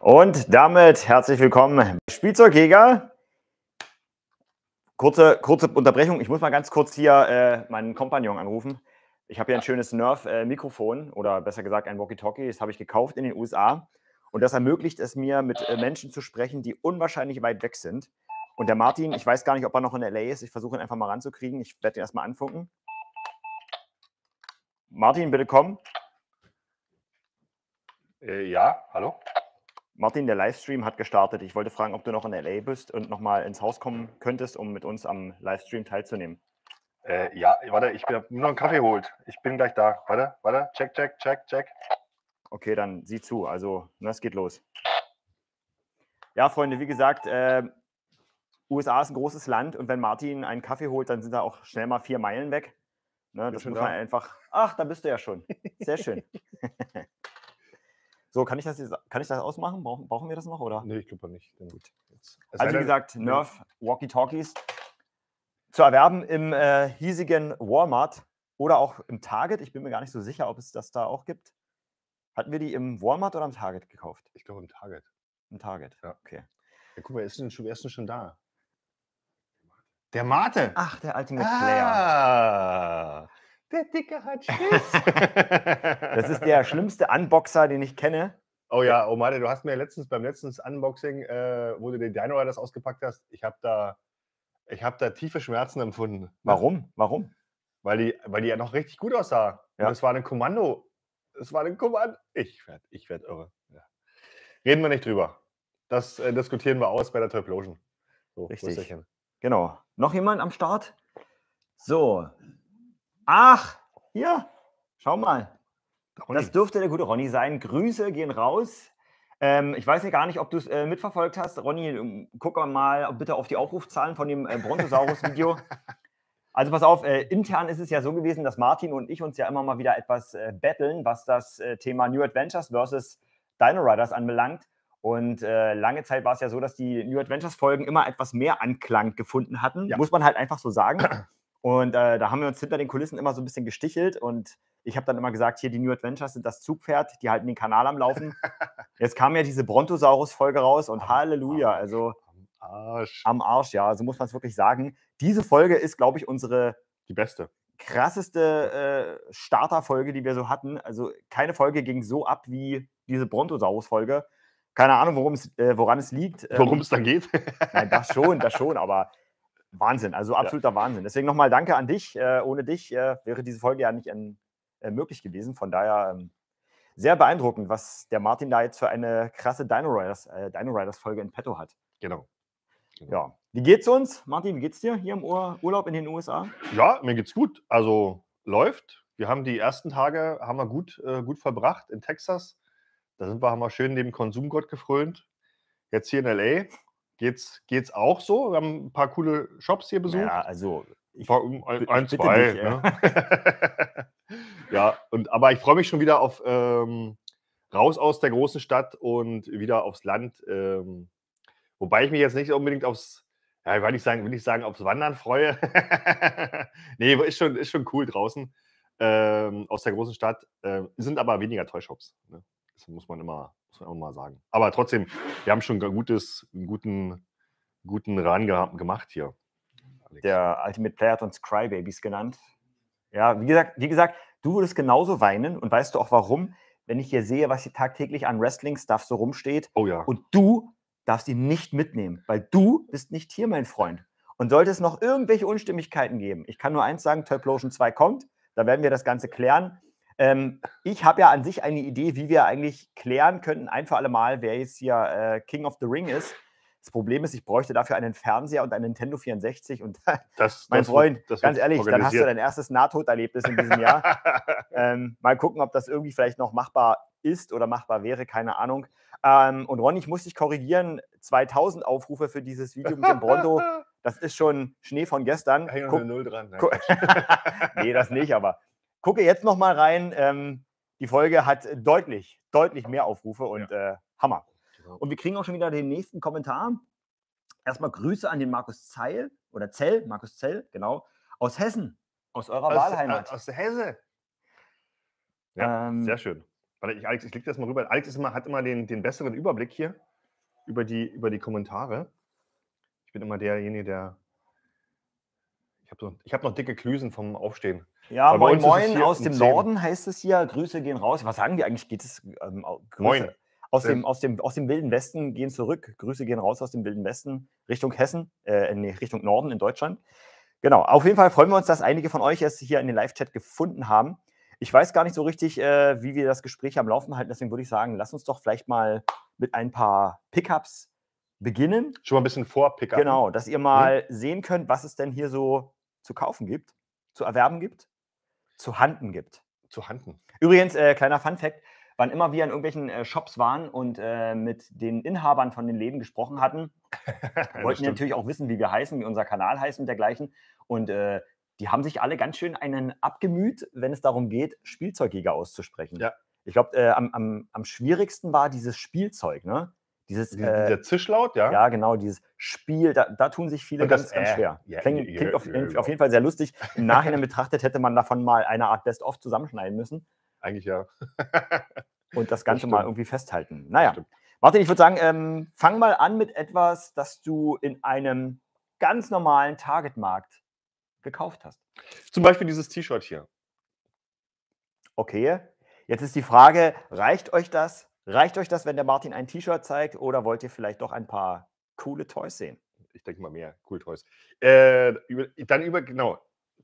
Und damit herzlich willkommen, Spielzeugjäger. Kurze, kurze Unterbrechung. Ich muss mal ganz kurz hier äh, meinen Kompagnon anrufen. Ich habe hier ein schönes Nerf-Mikrofon oder besser gesagt ein Walkie-Talkie. Das habe ich gekauft in den USA. Und das ermöglicht es mir, mit äh, Menschen zu sprechen, die unwahrscheinlich weit weg sind. Und der Martin, ich weiß gar nicht, ob er noch in LA ist. Ich versuche ihn einfach mal ranzukriegen. Ich werde ihn erstmal anfunken. Martin, bitte komm. Äh, ja, hallo. Martin, der Livestream hat gestartet. Ich wollte fragen, ob du noch in LA bist und nochmal ins Haus kommen könntest, um mit uns am Livestream teilzunehmen. Äh, ja, warte, ich habe nur noch einen Kaffee geholt. Ich bin gleich da. Warte, warte, check, check, check, check. Okay, dann sieh zu. Also, na, ne, es geht los. Ja, Freunde, wie gesagt, äh, USA ist ein großes Land und wenn Martin einen Kaffee holt, dann sind da auch schnell mal vier Meilen weg. Ne, das muss man einfach. Ach, da bist du ja schon. Sehr schön. So, kann ich das, jetzt, kann ich das ausmachen? Brauchen, brauchen wir das noch? Oder? Nee, ich glaube nicht. Gut. Also, wie gesagt, äh, Nerf Walkie Talkies zu erwerben im äh, hiesigen Walmart oder auch im Target. Ich bin mir gar nicht so sicher, ob es das da auch gibt. Hatten wir die im Walmart oder im Target gekauft? Ich glaube im Target. Im Target, ja. okay. Ja, guck mal, ist denn schon, ist denn schon da? Der Mate. Ach, der Ultimate ah. Player. Der Dicke hat Schiss. das ist der schlimmste Unboxer, den ich kenne. Oh ja, äh, Omade, du hast mir letztens beim letzten Unboxing, äh, wo du den Dino Riders ausgepackt hast, ich habe da, hab da tiefe Schmerzen empfunden. Ne? Warum? Warum? Weil die, weil die ja noch richtig gut aussah. Ja. Und es war ein Kommando. Es war ein Kommando. Ich werde ich werd irre. Ja. Reden wir nicht drüber. Das äh, diskutieren wir aus bei der Turplosion. So, richtig. Genau. Noch jemand am Start? So, Ach, hier, schau mal. Ronny. Das dürfte der gute Ronny sein. Grüße gehen raus. Ähm, ich weiß ja gar nicht, ob du es äh, mitverfolgt hast. Ronny, ähm, guck mal bitte auf die Aufrufzahlen von dem äh, Brontosaurus-Video. also pass auf, äh, intern ist es ja so gewesen, dass Martin und ich uns ja immer mal wieder etwas äh, betteln, was das äh, Thema New Adventures versus Dino Riders anbelangt. Und äh, lange Zeit war es ja so, dass die New Adventures-Folgen immer etwas mehr Anklang gefunden hatten. Ja. Muss man halt einfach so sagen. Und äh, da haben wir uns hinter den Kulissen immer so ein bisschen gestichelt und ich habe dann immer gesagt, hier die New Adventures sind das Zugpferd, die halten den Kanal am Laufen. Jetzt kam ja diese Brontosaurus-Folge raus und am Halleluja, Arsch. also am Arsch. Am Arsch, ja, so muss man es wirklich sagen. Diese Folge ist, glaube ich, unsere die beste krasseste äh, Starterfolge, die wir so hatten. Also keine Folge ging so ab wie diese Brontosaurus-Folge. Keine Ahnung, äh, woran es liegt. Worum ähm, es dann geht? Nein, das schon, das schon, aber Wahnsinn, also absoluter ja. Wahnsinn. Deswegen nochmal danke an dich. Äh, ohne dich äh, wäre diese Folge ja nicht in, ähm, äh, möglich gewesen. Von daher ähm, sehr beeindruckend, was der Martin da jetzt für eine krasse Dino Riders, äh, Dino Riders Folge in petto hat. Genau. genau. Ja. Wie geht's uns, Martin? Wie geht's dir hier im Ur Urlaub in den USA? Ja, mir geht's gut. Also läuft. Wir haben die ersten Tage haben wir gut, äh, gut verbracht in Texas. Da sind wir, haben wir schön neben Konsumgott gefrönt. Jetzt hier in LA Geht's, geht's auch so? Wir haben ein paar coole Shops hier besucht. Ja, also ich, war um ein, ein zwei. Dich, ne? ja, und, aber ich freue mich schon wieder auf ähm, raus aus der großen Stadt und wieder aufs Land. Ähm, wobei ich mich jetzt nicht unbedingt aufs, ja, will nicht sagen, will nicht sagen, aufs Wandern freue. nee, ist schon, ist schon cool draußen ähm, aus der großen Stadt. Ähm, sind aber weniger Toyshops. Ne? Das muss man immer muss man auch mal sagen. Aber trotzdem, wir haben schon ein gutes, einen guten, guten Run gemacht hier. Alex. Der Ultimate Player hat uns Crybabies genannt. Ja, wie gesagt, wie gesagt, du würdest genauso weinen und weißt du auch warum, wenn ich hier sehe, was hier tagtäglich an Wrestling-Stuff so rumsteht. Oh ja. Und du darfst ihn nicht mitnehmen, weil du bist nicht hier, mein Freund. Und sollte es noch irgendwelche Unstimmigkeiten geben, ich kann nur eins sagen, Top Lotion 2 kommt, da werden wir das Ganze klären. Ähm, ich habe ja an sich eine Idee, wie wir eigentlich klären könnten, ein für alle Mal, wer jetzt hier äh, King of the Ring ist. Das Problem ist, ich bräuchte dafür einen Fernseher und ein Nintendo 64. Und das, mein das Freund, wird, ganz ehrlich, dann hast du dein erstes Nahtoderlebnis in diesem Jahr. ähm, mal gucken, ob das irgendwie vielleicht noch machbar ist oder machbar wäre, keine Ahnung. Ähm, und Ron, ich muss dich korrigieren: 2000 Aufrufe für dieses Video mit dem Bronto. Das ist schon Schnee von gestern. Häng Guck, Null dran. Ne? nee, das nicht, aber gucke jetzt nochmal rein. Ähm, die Folge hat deutlich, deutlich mehr Aufrufe und ja. äh, Hammer. Genau. Und wir kriegen auch schon wieder den nächsten Kommentar. Erstmal Grüße an den Markus Zeil oder Zell, Markus Zell, genau, aus Hessen, aus eurer aus, äh, Wahlheimat. Aus, aus Hesse. Ja, ähm, sehr schön. Warte, ich, Alex, ich klicke das mal rüber. Alex immer, hat immer den, den besseren Überblick hier über die, über die Kommentare. Ich bin immer derjenige, der ich habe noch, hab noch, dicke Klüsen vom Aufstehen. Ja, moin moin aus dem Norden heißt es hier. Grüße gehen raus. Was sagen die eigentlich? Geht es? Ähm, Grüße. Moin. Aus dem, aus, dem, aus dem wilden Westen gehen zurück. Grüße gehen raus aus dem wilden Westen Richtung Hessen, äh, nee, Richtung Norden in Deutschland. Genau, auf jeden Fall freuen wir uns, dass einige von euch es hier in den Live-Chat gefunden haben. Ich weiß gar nicht so richtig, äh, wie wir das Gespräch am Laufen halten. Deswegen würde ich sagen, lass uns doch vielleicht mal mit ein paar Pickups beginnen. Schon mal ein bisschen vor Pickup. Genau, dass ihr mal mhm. sehen könnt, was es denn hier so zu kaufen gibt, zu erwerben gibt, zu handen gibt. Zu handen. Übrigens, äh, kleiner Fun-Fact: Wann immer wir in irgendwelchen äh, Shops waren und äh, mit den Inhabern von den Läden gesprochen hatten, wollten die natürlich auch wissen, wie wir heißen, wie unser Kanal heißt und dergleichen. Und äh, die haben sich alle ganz schön einen abgemüht, wenn es darum geht, Spielzeugjäger auszusprechen. Ja. Ich glaube, äh, am, am, am schwierigsten war dieses Spielzeug, ne? Dieses, dieser äh, Zischlaut, ja? Ja, genau, dieses Spiel, da, da tun sich viele das, ganz, ganz äh, schwer. Yeah, klingt, yeah, klingt auf, yeah, auf, jeden Fall sehr lustig. Im Nachhinein betrachtet hätte man davon mal eine Art Best-of zusammenschneiden müssen. Eigentlich ja. und das Ganze das mal irgendwie festhalten. Naja, Martin, ich würde sagen, ähm, fang mal an mit etwas, das du in einem ganz normalen Target-Markt gekauft hast. Zum Beispiel dieses T-Shirt hier. Okay, jetzt ist die Frage, reicht euch das? Reicht euch das, wenn der Martin ein T-Shirt zeigt oder wollt ihr vielleicht doch ein paar coole Toys sehen? Ich denke mal mehr cool Toys. Äh, über, dann über, genau,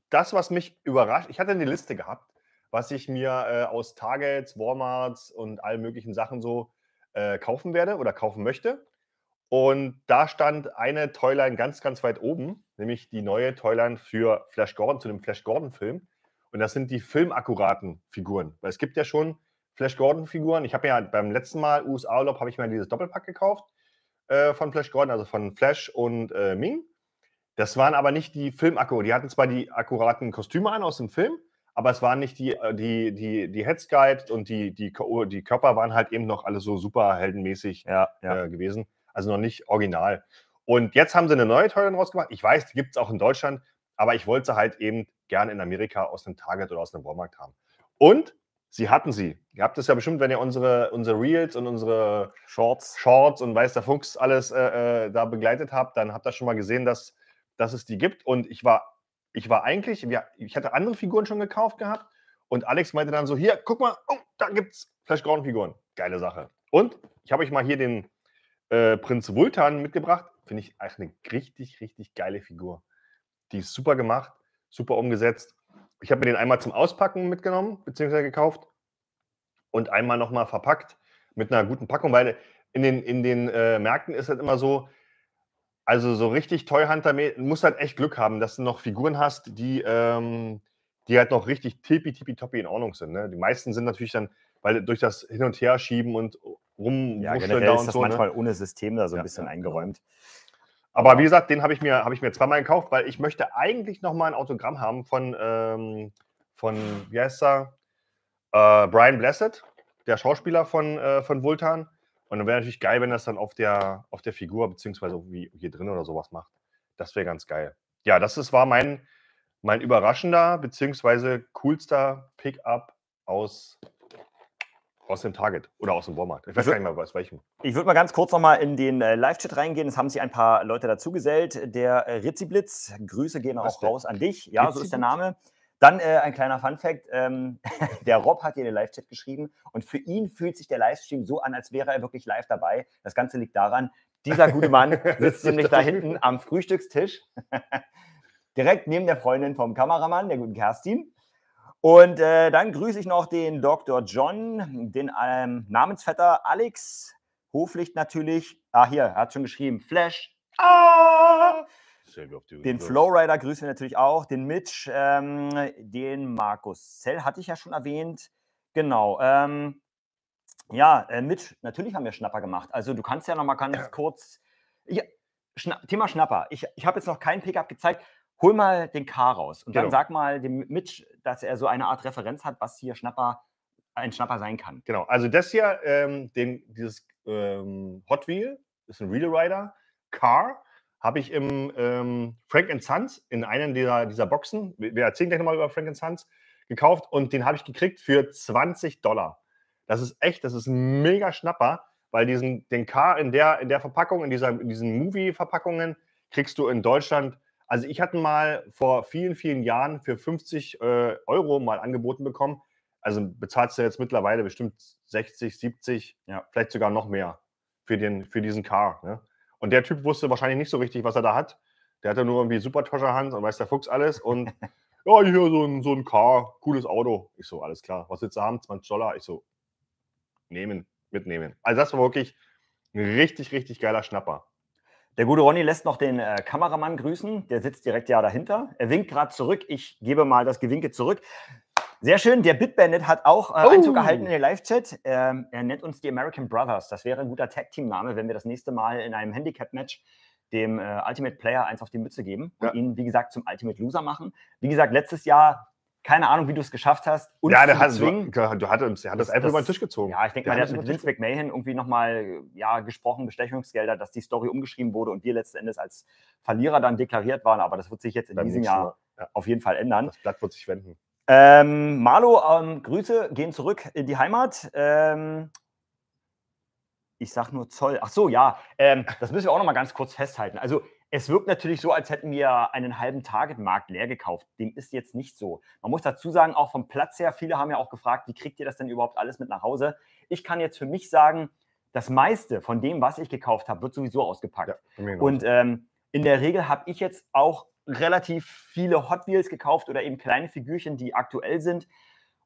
das, was mich überrascht, ich hatte eine Liste gehabt, was ich mir äh, aus Targets, Walmarts und allen möglichen Sachen so äh, kaufen werde oder kaufen möchte. Und da stand eine Toyline ganz, ganz weit oben, nämlich die neue Toyline für Flash Gordon, zu dem Flash Gordon-Film. Und das sind die filmakkuraten Figuren. Weil es gibt ja schon Flash Gordon-Figuren. Ich habe ja halt beim letzten Mal USA-Urlaub habe ich mir dieses Doppelpack gekauft äh, von Flash Gordon, also von Flash und äh, Ming. Das waren aber nicht die Filmakku. Die hatten zwar die akkuraten Kostüme an aus dem Film, aber es waren nicht die, äh, die, die, die Headsguides und die, die, die Körper waren halt eben noch alle so superheldenmäßig ja, ja. Äh, gewesen. Also noch nicht original. Und jetzt haben sie eine neue Toy rausgemacht. Ich weiß, die gibt es auch in Deutschland, aber ich wollte sie halt eben gerne in Amerika aus einem Target oder aus einem Walmart haben. Und Sie hatten sie. Ihr habt es ja bestimmt, wenn ihr unsere, unsere Reels und unsere Shorts, Shorts und Weiß der Fuchs alles äh, äh, da begleitet habt, dann habt ihr schon mal gesehen, dass, dass es die gibt. Und ich war, ich war eigentlich, ja, ich hatte andere Figuren schon gekauft gehabt und Alex meinte dann so: Hier, guck mal, oh, da gibt's Flash Gordon Figuren. Geile Sache. Und ich habe euch mal hier den äh, Prinz Vultan mitgebracht. Finde ich eigentlich eine richtig, richtig geile Figur. Die ist super gemacht, super umgesetzt ich habe mir den einmal zum Auspacken mitgenommen, beziehungsweise gekauft und einmal nochmal verpackt mit einer guten Packung, weil in den, in den äh, Märkten ist halt immer so, also so richtig Toyhunter muss halt echt Glück haben, dass du noch Figuren hast, die, ähm, die halt noch richtig tippi tippi toppi in Ordnung sind. Ne? Die meisten sind natürlich dann, weil durch das Hin- und Herschieben und rum ja, generell da ist das so, ne? manchmal ne? ohne System da so ein ja, bisschen ja, genau. eingeräumt. Genau. Aber wie gesagt, den habe ich, mir, hab ich mir zweimal gekauft, weil ich möchte eigentlich nochmal ein Autogramm haben von, ähm, von wie heißt er? Äh, Brian Blessed, der Schauspieler von, äh, von Vultan. Und dann wäre natürlich geil, wenn das dann auf der, auf der Figur beziehungsweise irgendwie hier drin oder sowas macht. Das wäre ganz geil. Ja, das ist, war mein, mein überraschender beziehungsweise coolster Pickup aus aus dem Target oder aus dem Walmart. Ich weiß also gar nicht mehr, aus welchem. Ich würde mal ganz kurz nochmal in den äh, Live-Chat reingehen. Es haben sich ein paar Leute dazugesellt. Der äh, Ritziblitz, Grüße gehen auch raus an dich. Ja, so ist der Name. Dann äh, ein kleiner Fun-Fact: ähm, Der Rob hat hier den Live-Chat geschrieben und für ihn fühlt sich der Livestream so an, als wäre er wirklich live dabei. Das Ganze liegt daran, dieser gute Mann sitzt nämlich da hinten am Frühstückstisch, direkt neben der Freundin vom Kameramann, der guten Kerstin. Und äh, dann grüße ich noch den Dr. John, den ähm, Namensvetter Alex, Hoflicht natürlich. Ah, hier, er hat schon geschrieben, Flash. Ah! Den Flowrider grüßen wir natürlich auch, den Mitch, ähm, den Markus Zell hatte ich ja schon erwähnt. Genau. Ähm, ja, äh, Mitch, natürlich haben wir Schnapper gemacht. Also du kannst ja noch mal ganz kurz... Ich, Schna Thema Schnapper. Ich, ich habe jetzt noch kein Pickup gezeigt hol mal den K raus und genau. dann sag mal dem Mitch, dass er so eine Art Referenz hat, was hier Schnapper, ein Schnapper sein kann. Genau, also das hier, ähm, den, dieses ähm, Hot Wheel, ist ein Real Rider Car, habe ich im ähm, Frank Sons in einem dieser, dieser Boxen, wir erzählen gleich nochmal über Frank Sons, gekauft und den habe ich gekriegt für 20 Dollar. Das ist echt, das ist ein mega Schnapper, weil diesen, den Car in der, in der Verpackung, in, dieser, in diesen Movie-Verpackungen, kriegst du in Deutschland also ich hatte mal vor vielen, vielen Jahren für 50 äh, Euro mal angeboten bekommen. Also bezahlst du jetzt mittlerweile bestimmt 60, 70, ja, vielleicht sogar noch mehr für, den, für diesen Car. Ne? Und der Typ wusste wahrscheinlich nicht so richtig, was er da hat. Der hatte nur irgendwie super Hand und weiß der Fuchs alles. Und ja, hier so ein, so ein Car, cooles Auto. Ich so, alles klar. Was willst du haben? 20 Dollar. Ich so, nehmen, mitnehmen. Also das war wirklich ein richtig, richtig geiler Schnapper. Der gute Ronny lässt noch den äh, Kameramann grüßen. Der sitzt direkt ja dahinter. Er winkt gerade zurück. Ich gebe mal das Gewinke zurück. Sehr schön. Der Bitbandit hat auch äh, oh. Einzug gehalten in den Live-Chat. Ähm, er nennt uns die American Brothers. Das wäre ein guter Tag-Team-Name, wenn wir das nächste Mal in einem Handicap-Match dem äh, Ultimate Player eins auf die Mütze geben und ihn, wie gesagt, zum Ultimate Loser machen. Wie gesagt, letztes Jahr keine Ahnung, wie du es geschafft hast. Uns ja, der hat, du, du hattest, der hat das, das einfach über den Tisch gezogen. Ja, ich denke mal, der hat mit Vince McMahon irgendwie nochmal ja, gesprochen, Bestechungsgelder, dass die Story umgeschrieben wurde und wir letzten Endes als Verlierer dann deklariert waren. Aber das wird sich jetzt in Beim diesem Jahr ja. auf jeden Fall ändern. Das Blatt wird sich wenden. Ähm, Marlo, ähm, Grüße gehen zurück in die Heimat. Ähm, ich sag nur Zoll. Ach so, ja, ähm, das müssen wir auch nochmal ganz kurz festhalten. Also es wirkt natürlich so, als hätten wir einen halben Target-Markt leer gekauft. Dem ist jetzt nicht so. Man muss dazu sagen, auch vom Platz her, viele haben ja auch gefragt, wie kriegt ihr das denn überhaupt alles mit nach Hause? Ich kann jetzt für mich sagen, das meiste von dem, was ich gekauft habe, wird sowieso ausgepackt. Ja, und ähm, in der Regel habe ich jetzt auch relativ viele Hot Wheels gekauft oder eben kleine Figürchen, die aktuell sind.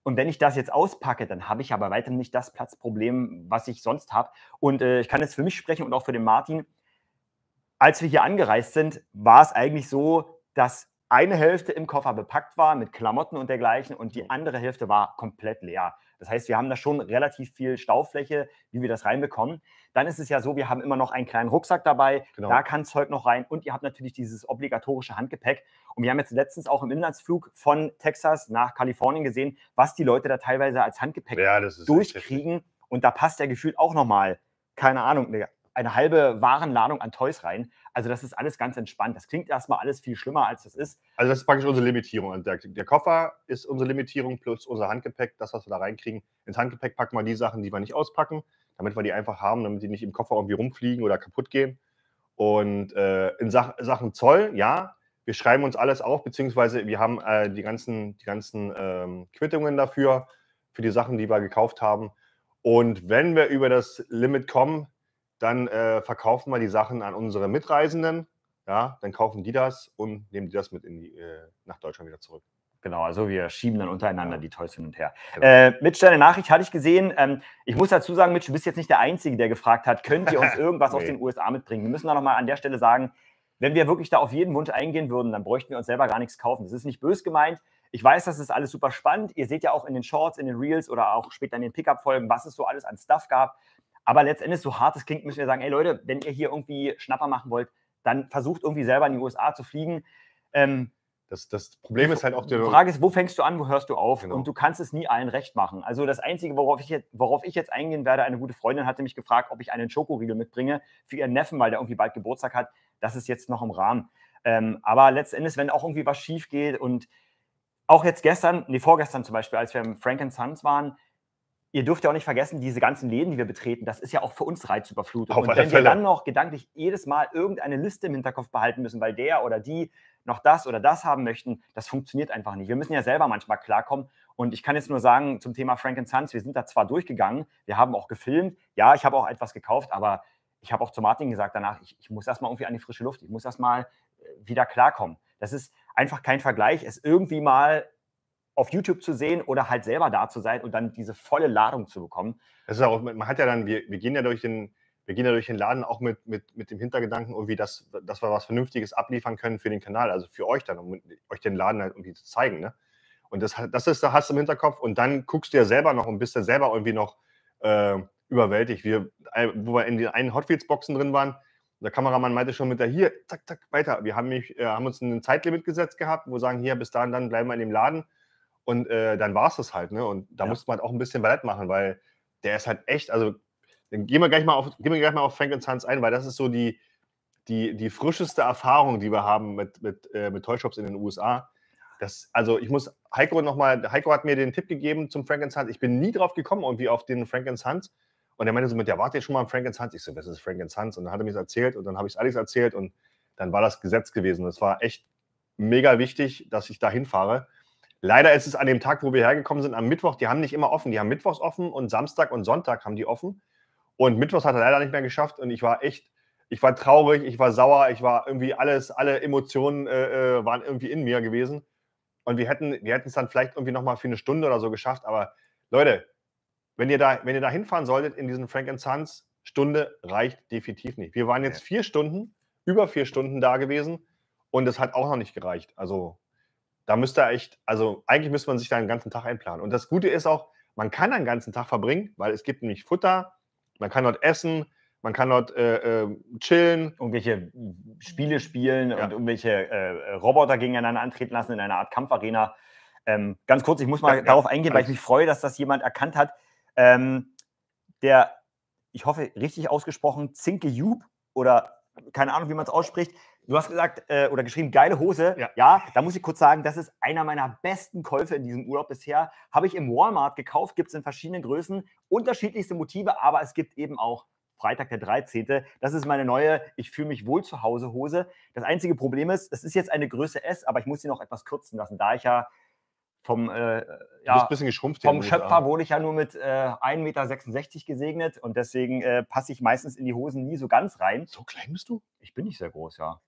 Und wenn ich das jetzt auspacke, dann habe ich aber weiter nicht das Platzproblem, was ich sonst habe. Und äh, ich kann jetzt für mich sprechen und auch für den Martin als wir hier angereist sind, war es eigentlich so, dass eine Hälfte im Koffer bepackt war mit Klamotten und dergleichen und die mhm. andere Hälfte war komplett leer. Das heißt, wir haben da schon relativ viel Staufläche, wie wir das reinbekommen. Dann ist es ja so, wir haben immer noch einen kleinen Rucksack dabei, genau. da kann Zeug noch rein und ihr habt natürlich dieses obligatorische Handgepäck. Und wir haben jetzt letztens auch im Inlandsflug von Texas nach Kalifornien gesehen, was die Leute da teilweise als Handgepäck ja, durchkriegen. Und da passt ja gefühlt auch nochmal, keine Ahnung, eine eine halbe Warenladung an Toys rein. Also das ist alles ganz entspannt. Das klingt erstmal alles viel schlimmer, als es ist. Also das ist praktisch unsere Limitierung. Also der, der, Koffer ist unsere Limitierung plus unser Handgepäck, das, was wir da reinkriegen. Ins Handgepäck packen wir die Sachen, die wir nicht auspacken, damit wir die einfach haben, damit die nicht im Koffer irgendwie rumfliegen oder kaputt gehen. Und äh, in Sach Sachen Zoll, ja, wir schreiben uns alles auf, beziehungsweise wir haben äh, die ganzen, die ganzen ähm, Quittungen dafür, für die Sachen, die wir gekauft haben. Und wenn wir über das Limit kommen, dann äh, verkaufen wir die Sachen an unsere Mitreisenden. Ja, dann kaufen die das und nehmen die das mit in die, äh, nach Deutschland wieder zurück. Genau, also wir schieben dann untereinander ja. Genau. die Toys hin und her. Genau. Äh, Mitch, deine Nachricht hatte ich gesehen. Ähm, ich muss dazu sagen, Mitch, du bist jetzt nicht der Einzige, der gefragt hat, könnt ihr uns irgendwas nee. aus den USA mitbringen? Wir müssen da nochmal an der Stelle sagen, wenn wir wirklich da auf jeden Wunsch eingehen würden, dann bräuchten wir uns selber gar nichts kaufen. Das ist nicht bös gemeint. Ich weiß, das ist alles super spannend. Ihr seht ja auch in den Shorts, in den Reels oder auch später in den Pickup-Folgen, was es so alles an Stuff gab. Aber letztendlich, so hart es klingt, müssen wir sagen, ey Leute, wenn ihr hier irgendwie Schnapper machen wollt, dann versucht irgendwie selber in die USA zu fliegen. Ähm, das, das, Problem ist halt auch der. Die Frage ist, wo fängst du an, wo hörst du auf? Genau. Und du kannst es nie allen recht machen. Also das Einzige, worauf ich, jetzt, worauf ich jetzt eingehen werde, eine gute Freundin hatte mich gefragt, ob ich einen Schokoriegel mitbringe für ihren Neffen, weil der irgendwie bald Geburtstag hat. Das ist jetzt noch im Rahmen. Ähm, aber letztendlich, wenn auch irgendwie was schief geht und auch jetzt gestern, nee, vorgestern zum Beispiel, als wir im Frank Sons waren, ihr dürft ja auch nicht vergessen, diese ganzen Läden, die wir betreten, das ist ja auch für uns Reizüberflutung. Auf und wenn Fälle. wir dann noch gedanklich jedes Mal irgendeine Liste im Hinterkopf behalten müssen, weil der oder die noch das oder das haben möchten, das funktioniert einfach nicht. Wir müssen ja selber manchmal klarkommen. Und ich kann jetzt nur sagen, zum Thema Frank Sons, wir sind da zwar durchgegangen, wir haben auch gefilmt, ja, ich habe auch etwas gekauft, aber ich habe auch zu Martin gesagt danach, ich, ich muss erstmal irgendwie an die frische Luft, ich muss erstmal äh, wieder klarkommen. Das ist einfach kein Vergleich, es irgendwie mal auf YouTube zu sehen oder halt selber da zu sein und dann diese volle Ladung zu bekommen. Das ist auch, man hat ja dann, wir, wir gehen ja durch den, wir gehen ja durch den Laden auch mit, mit, mit dem Hintergedanken, irgendwie, dass, dass wir was Vernünftiges abliefern können für den Kanal, also für euch dann, um euch den Laden halt irgendwie zu zeigen. Ne? Und das, das ist, da hast du im Hinterkopf und dann guckst du ja selber noch und bist ja selber irgendwie noch äh, überwältigt. Wir, wo wir in den einen Hot Boxen drin waren, der Kameramann meinte schon mit der hier, zack, zack, weiter. Wir haben, mich, äh, haben uns ein Zeitlimit gesetzt gehabt, wo wir sagen, hier, bis dahin, dann bleiben wir in dem Laden. Und äh, dann war es das halt. Ne? Und da ja. musste man halt auch ein bisschen Ballett machen, weil der ist halt echt, also dann gehen wir gleich mal auf, gehen wir gleich mal auf Frank und Sons ein, weil das ist so die, die, die frischeste Erfahrung, die wir haben mit, mit, äh, mit Toyshops in den USA. Das, also ich muss Heiko nochmal, Heiko hat mir den Tipp gegeben zum Frank Hans. Ich bin nie drauf gekommen, irgendwie auf den Frank Hans. Und er meinte so mit, ja, warte schon mal am Frank Hans. Ich so, was ist Frank Hans. Und dann hat er mir das erzählt und dann habe ich es Alex erzählt und dann war das Gesetz gewesen. Das war echt mega wichtig, dass ich da hinfahre. Leider ist es an dem Tag, wo wir hergekommen sind, am Mittwoch, die haben nicht immer offen. Die haben Mittwochs offen und Samstag und Sonntag haben die offen. Und Mittwochs hat er leider nicht mehr geschafft und ich war echt, ich war traurig, ich war sauer, ich war irgendwie alles, alle Emotionen äh, äh waren irgendwie in mir gewesen. Und wir hätten wir es dann vielleicht irgendwie nochmal für eine Stunde oder so geschafft. Aber Leute, wenn ihr da, wenn ihr da hinfahren solltet in diesen Frank Sons, Stunde reicht definitiv nicht. Wir waren jetzt vier Stunden, über vier Stunden da gewesen und es hat auch noch nicht gereicht. Also da müsste echt, also eigentlich müsste man sich da einen ganzen Tag einplanen. Und das Gute ist auch, man kann einen ganzen Tag verbringen, weil es gibt nämlich Futter, man kann dort essen, man kann dort äh, äh, chillen. Irgendwelche Spiele spielen ja. und irgendwelche äh, Roboter gegeneinander antreten lassen in einer Art Kampfarena. Ähm, ganz kurz, ich muss mal ja, darauf eingehen, weil ich mich freue, dass das jemand erkannt hat. Ähm, der, ich hoffe, richtig ausgesprochen, Zinke Jub oder keine Ahnung, wie man es ausspricht, Du hast gesagt äh, oder geschrieben, geile Hose. Ja. ja. da muss ich kurz sagen, das ist einer meiner besten Käufe in diesem Urlaub bisher. Habe ich im Walmart gekauft, gibt es in verschiedenen Größen, unterschiedlichste Motive, aber es gibt eben auch Freitag der 13. Das ist meine neue Ich fühle mich wohl zu Hause Hose. Das einzige Problem ist, es ist jetzt eine Größe S, aber ich muss sie noch etwas kürzen lassen, da ich ja vom, äh, ja, ein bisschen geschrumpft vom Schöpfer wurde ich ja nur mit äh, 1,66 Meter gesegnet und deswegen äh, passe ich meistens in die Hosen nie so ganz rein. So klein bist du? Ich bin nicht sehr groß, ja.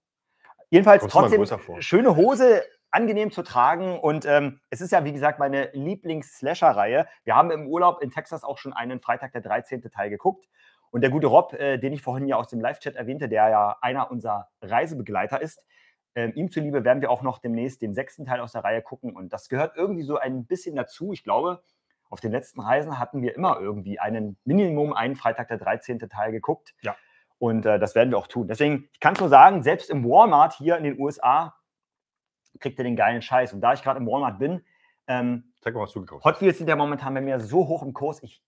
Jedenfalls trotzdem schöne Hose, angenehm zu tragen. Und ähm, es ist ja, wie gesagt, meine Lieblings-Slasher-Reihe. Wir haben im Urlaub in Texas auch schon einen Freitag der 13. Teil geguckt. Und der gute Rob, äh, den ich vorhin ja aus dem Live-Chat erwähnte, der ja einer unserer Reisebegleiter ist, ähm, ihm zuliebe werden wir auch noch demnächst den sechsten Teil aus der Reihe gucken. Und das gehört irgendwie so ein bisschen dazu. Ich glaube, auf den letzten Reisen hatten wir immer irgendwie einen Minimum einen Freitag der 13. Teil geguckt. Ja. Und äh, das werden wir auch tun. Deswegen, ich kann es nur sagen, selbst im Walmart hier in den USA kriegt ihr den geilen Scheiß. Und da ich gerade im Walmart bin, ähm, Sag mal, was du gekauft Hot Wheels sind ja momentan bei mir so hoch im Kurs. Ich,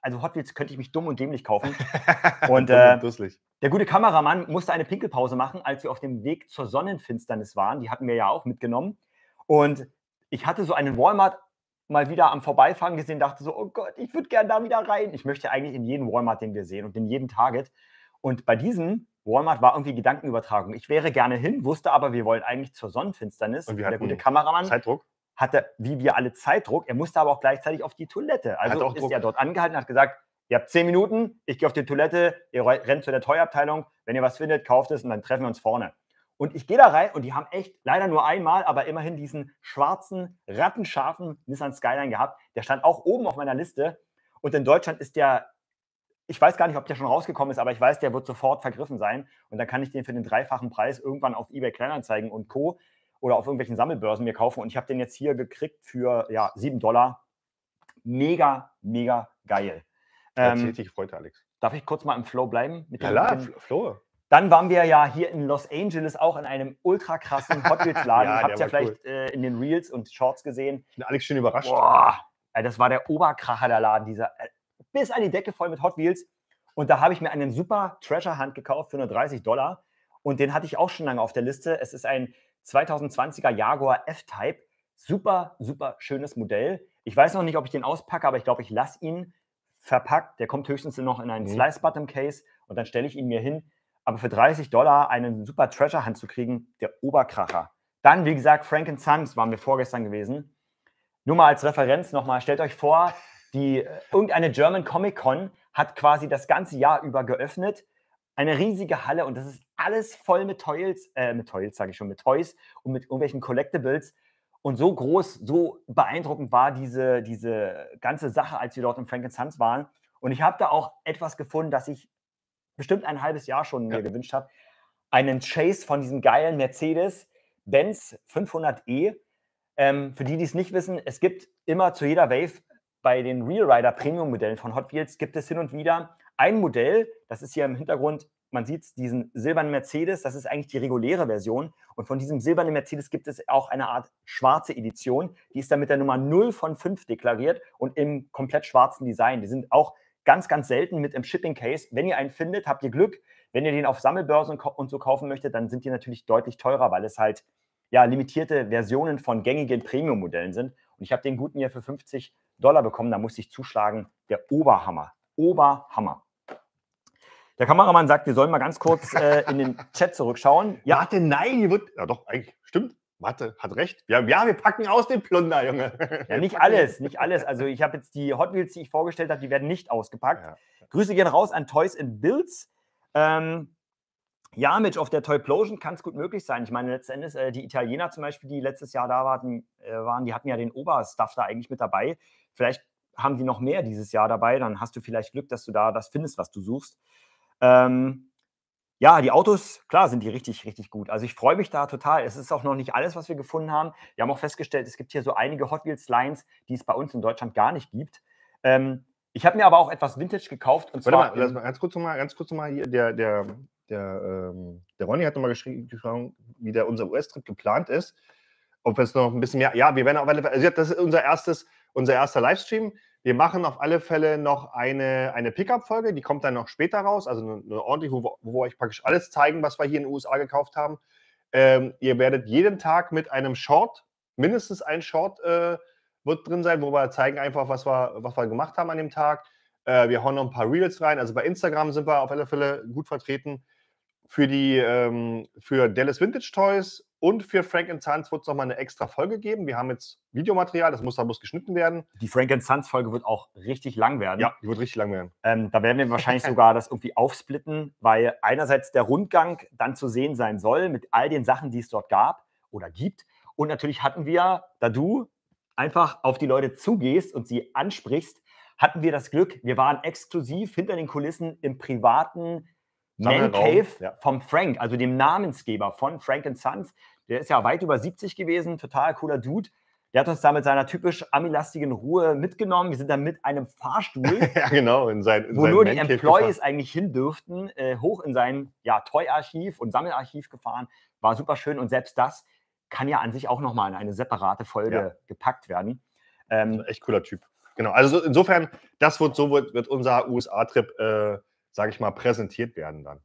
also Hot Wheels könnte ich mich dumm und dämlich kaufen. und äh, der gute Kameramann musste eine Pinkelpause machen, als wir auf dem Weg zur Sonnenfinsternis waren. Die hatten wir ja auch mitgenommen. Und ich hatte so einen Walmart mal wieder am Vorbeifahren gesehen, dachte so, oh Gott, ich würde gerne da wieder rein. Ich möchte eigentlich in jeden Walmart, den wir sehen und in jeden Target. Und bei diesem Walmart war irgendwie Gedankenübertragung. Ich wäre gerne hin, wusste aber, wir wollen eigentlich zur Sonnenfinsternis. Und der gute Kameramann Zeitdruck. hatte, wie wir alle, Zeitdruck. Er musste aber auch gleichzeitig auf die Toilette. Also ist Druck. er dort angehalten und hat gesagt, ihr habt zehn Minuten, ich gehe auf die Toilette, ihr rennt zu der Toyabteilung, wenn ihr was findet, kauft es und dann treffen wir uns vorne. Und ich gehe da rein und die haben echt leider nur einmal, aber immerhin diesen schwarzen, rattenscharfen Nissan Skyline gehabt. Der stand auch oben auf meiner Liste. Und in Deutschland ist der ich weiß gar nicht, ob der schon rausgekommen ist, aber ich weiß, der wird sofort vergriffen sein. Und dann kann ich den für den dreifachen Preis irgendwann auf eBay Kleinanzeigen und Co. oder auf irgendwelchen Sammelbörsen mir kaufen. Und ich habe den jetzt hier gekriegt für ja, 7 Dollar. Mega, mega geil. Ähm, dich freut, Alex. Darf ich kurz mal im Flow bleiben? Mit ja, klar, Flow. Dann waren wir ja hier in Los Angeles auch in einem ultra krassen Hot Wheels Laden. ja, Habt ihr ja vielleicht cool. äh, in den Reels und Shorts gesehen. Ich bin Alex schön überrascht. Boah, das war der Oberkracher der Laden. Dieser, äh, bis an die Decke voll mit Hot Wheels. Und da habe ich mir einen super Treasure Hunt gekauft für nur 30 Dollar. Und den hatte ich auch schon lange auf der Liste. Es ist ein 2020er Jaguar F-Type. Super, super schönes Modell. Ich weiß noch nicht, ob ich den auspacke, aber ich glaube, ich lasse ihn verpackt. Der kommt höchstens noch in einen mhm. Slice-Bottom-Case und dann stelle ich ihn mir hin. Aber für 30 Dollar einen super Treasure Hunt zu kriegen, der Oberkracher. Dann, wie gesagt, Frank Sons waren wir vorgestern gewesen. Nur mal als Referenz nochmal, stellt euch vor, die, äh, irgendeine German Comic Con hat quasi das ganze Jahr über geöffnet. Eine riesige Halle und das ist alles voll mit Toys, äh, mit Toys sage ich schon, mit Toys und mit irgendwelchen Collectibles. Und so groß, so beeindruckend war diese, diese ganze Sache, als wir dort im Frankenstein's waren. Und ich habe da auch etwas gefunden, das ich bestimmt ein halbes Jahr schon mir gewünscht habe. Einen Chase von diesem geilen Mercedes-Benz 500e. Ähm, für die, die es nicht wissen, es gibt immer zu jeder Wave bei den Real Rider Premium Modellen von Hot Wheels gibt es hin und wieder ein Modell, das ist hier im Hintergrund, man sieht diesen silbernen Mercedes, das ist eigentlich die reguläre Version. Und von diesem silbernen Mercedes gibt es auch eine Art schwarze Edition, die ist dann mit der Nummer 0 von 5 deklariert und im komplett schwarzen Design. Die sind auch ganz, ganz selten mit im Shipping Case. Wenn ihr einen findet, habt ihr Glück. Wenn ihr den auf Sammelbörsen und so kaufen möchtet, dann sind die natürlich deutlich teurer, weil es halt ja limitierte Versionen von gängigen Premium-Modellen sind. Und ich habe den guten hier für 50 Dollar bekommen, da musste ich zuschlagen. Der Oberhammer. Oberhammer. Der Kameramann sagt, wir sollen mal ganz kurz äh, in den Chat zurückschauen. Ja, Warte, nein, hier wird. Ja, doch, eigentlich stimmt. Warte, hat recht. Ja, ja, wir packen aus den Plunder, Junge. Ja, nicht alles, nicht alles. Also ich habe jetzt die Hot Wheels, die ich vorgestellt habe, die werden nicht ausgepackt. Ja. Grüße gehen raus an Toys and Builds. Ähm, Mitch, auf der Toyplosion kann es gut möglich sein. Ich meine, letzten Endes, äh, die Italiener zum Beispiel, die letztes Jahr da waren, äh, waren die hatten ja den Oberstuff da eigentlich mit dabei. Vielleicht haben die noch mehr dieses Jahr dabei, dann hast du vielleicht Glück, dass du da das findest, was du suchst. Ähm, ja, die Autos, klar, sind die richtig, richtig gut. Also ich freue mich da total. Es ist auch noch nicht alles, was wir gefunden haben. Wir haben auch festgestellt, es gibt hier so einige Hot Wheels Lines, die es bei uns in Deutschland gar nicht gibt. Ähm, ich habe mir aber auch etwas Vintage gekauft. Und Warte mal, lass mal ganz kurz nochmal, ganz kurz nochmal hier, der, der, der, ähm, der Ronny hat nochmal geschrieben, wie der unser US-Trip geplant ist. Ob wir es noch ein bisschen mehr, ja, wir werden auf alle Fall, also das ist unser erstes unser erster Livestream. Wir machen auf alle Fälle noch eine, eine Pickup-Folge, die kommt dann noch später raus, also eine, eine ordentliche, wo, wo wir euch praktisch alles zeigen, was wir hier in den USA gekauft haben. Ähm, ihr werdet jeden Tag mit einem Short, mindestens ein Short äh, wird drin sein, wo wir zeigen einfach, was wir, was wir gemacht haben an dem Tag. Äh, wir hauen noch ein paar Reels rein. Also bei Instagram sind wir auf alle Fälle gut vertreten. Für die ähm, für Dallas Vintage Toys und für Frank Sons wird es nochmal eine extra Folge geben. Wir haben jetzt Videomaterial, das muss da bloß geschnitten werden. Die Frank Sons Folge wird auch richtig lang werden. Ja, die wird richtig lang werden. Ähm, da werden wir wahrscheinlich sogar das irgendwie aufsplitten, weil einerseits der Rundgang dann zu sehen sein soll mit all den Sachen, die es dort gab oder gibt. Und natürlich hatten wir, da du einfach auf die Leute zugehst und sie ansprichst, hatten wir das Glück, wir waren exklusiv hinter den Kulissen im privaten man Cave ja. vom Frank, also dem Namensgeber von Frank Sons. Der ist ja weit über 70 gewesen, total cooler Dude. Der hat uns da mit seiner typisch amilastigen Ruhe mitgenommen. Wir sind dann mit einem Fahrstuhl, ja, genau, in sein, in wo nur die Employees gefahren. eigentlich hin dürften, äh, hoch in sein ja, Toy-Archiv und Sammelarchiv gefahren. War super schön und selbst das kann ja an sich auch nochmal in eine separate Folge ja. gepackt werden. Ähm, echt cooler Typ. Genau, also insofern, das wird so wird, wird unser USA-Trip äh, sage ich mal, präsentiert werden dann.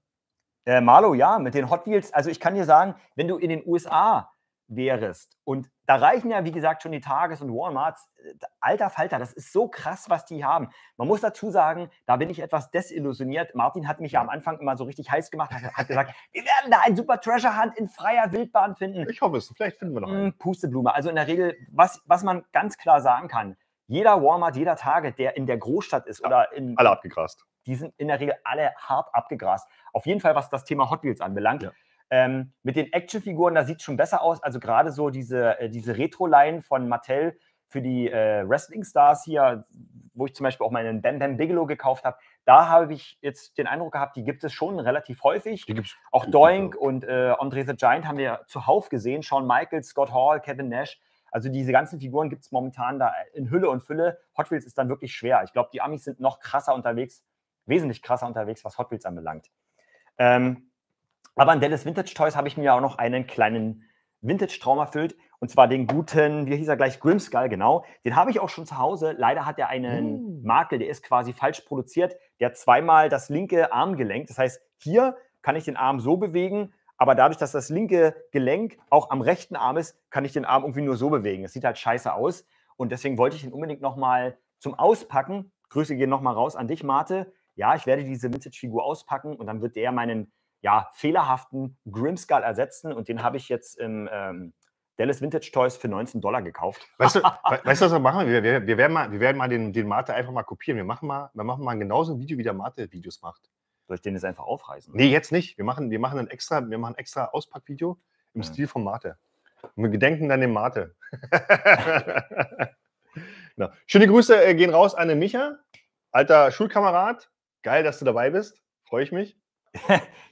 Äh, Marlo, ja, mit den Hot Wheels, also ich kann dir sagen, wenn du in den USA wärest und da reichen ja, wie gesagt, schon die Tages- und Walmarts, äh, alter Falter, das ist so krass, was die haben. Man muss dazu sagen, da bin ich etwas desillusioniert. Martin hat mich ja am Anfang immer so richtig heiß gemacht, hat, hat gesagt, wir werden da einen super Treasure Hunt in freier Wildbahn finden. Ich hoffe es, vielleicht finden wir noch hm, einen. Pusteblume, also in der Regel, was, was man ganz klar sagen kann, jeder Walmart, jeder Target, der in der Großstadt ist ja, oder in. Alle abgegrast die sind in der Regel alle hart abgegrast. Auf jeden Fall, was das Thema Hot Wheels anbelangt. Ja. Ähm, mit den Actionfiguren, da sieht es schon besser aus. Also gerade so diese, äh, diese Retro-Line von Mattel für die äh, Wrestling-Stars hier, wo ich zum Beispiel auch meinen Bam Bam Bigelow gekauft habe, da habe ich jetzt den Eindruck gehabt, die gibt es schon relativ häufig. Die gibt's auch Doink und äh, Andre the Giant haben wir zuhauf gesehen. Shawn Michaels, Scott Hall, Kevin Nash. Also diese ganzen Figuren gibt es momentan da in Hülle und Fülle. Hot Wheels ist dann wirklich schwer. Ich glaube, die Amis sind noch krasser unterwegs wesentlich krasser unterwegs, was Hot Wheels anbelangt. Ähm, aber an Dallas Vintage Toys habe ich mir auch noch einen kleinen Vintage-Traum erfüllt. Und zwar den guten, wie hieß er gleich, Grimmskull, genau. Den habe ich auch schon zu Hause. Leider hat er einen mm. Makel, der ist quasi falsch produziert. Der hat zweimal das linke Armgelenk. Das heißt, hier kann ich den Arm so bewegen, aber dadurch, dass das linke Gelenk auch am rechten Arm ist, kann ich den Arm irgendwie nur so bewegen. Es sieht halt scheiße aus. Und deswegen wollte ich den unbedingt nochmal zum Auspacken. Grüße gehen nochmal raus an dich, Marte ja, ich werde diese Vintage-Figur auspacken und dann wird der meinen ja, fehlerhaften Grimmskull ersetzen und den habe ich jetzt im ähm, Dallas Vintage Toys für 19 Dollar gekauft. Weißt du, weißt du was wir machen? Wir, wir, wir, werden mal, wir werden mal den, den Mate einfach mal kopieren. Wir machen mal, wir machen mal genauso ein Video, wie der Mate Videos macht. Soll ich den jetzt einfach aufreißen? Nee, jetzt nicht. Wir machen, wir machen ein extra, wir machen ein extra Auspackvideo im mhm. Stil von Mate. Und wir gedenken dann dem Mate. genau. Schöne Grüße äh, gehen raus an den Micha, alter Schulkamerad, Geil, dass du dabei bist. Freue ich mich.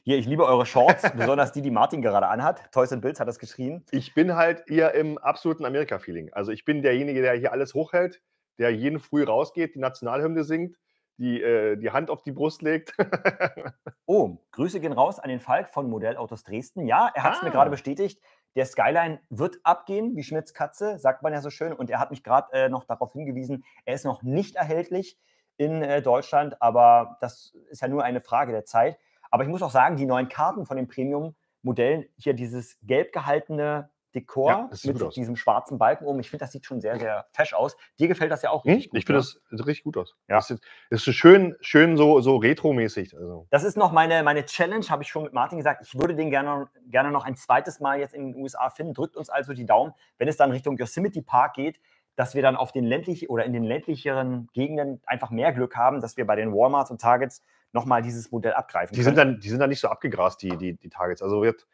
Hier, ich liebe eure Shorts, besonders die, die Martin gerade anhat. Toys and Bills hat das geschrien. Ich bin halt eher im absoluten Amerika-Feeling. Also ich bin derjenige, der hier alles hochhält, der jeden früh rausgeht, die Nationalhymne singt, die, äh, die Hand auf die Brust legt. oh, Grüße gehen raus an den Falk von Modellautos Dresden. Ja, er hat es ah. mir gerade ah. bestätigt. Der Skyline wird abgehen, wie Schmitz Katze, sagt man ja so schön. Und er hat mich gerade äh, noch darauf hingewiesen, er ist noch nicht erhältlich in äh, Deutschland, aber das ist ja nur eine Frage der Zeit. Aber ich muss auch sagen, die neuen Karten von den Premium-Modellen, hier dieses gelb gehaltene Dekor ja, mit diesem schwarzen Balken oben. Ich finde, das sieht schon sehr, sehr fesch aus. Dir gefällt das ja auch richtig hm, gut. Ich finde, ne? das sieht richtig gut aus. Ja. Das ist, ist schön, schön so, so retro-mäßig. Also. Das ist noch meine, meine Challenge, habe ich schon mit Martin gesagt. Ich würde den gerne, gerne noch ein zweites Mal jetzt in den USA finden. Drückt uns also die Daumen, wenn es dann Richtung Yosemite Park geht, dass wir dann auf den ländlichen oder in den ländlicheren Gegenden einfach mehr Glück haben, dass wir bei den Walmarts und Targets nochmal dieses Modell abgreifen. Die können. sind, dann, die sind dann nicht so abgegrast, die, die, die Targets. Also jetzt,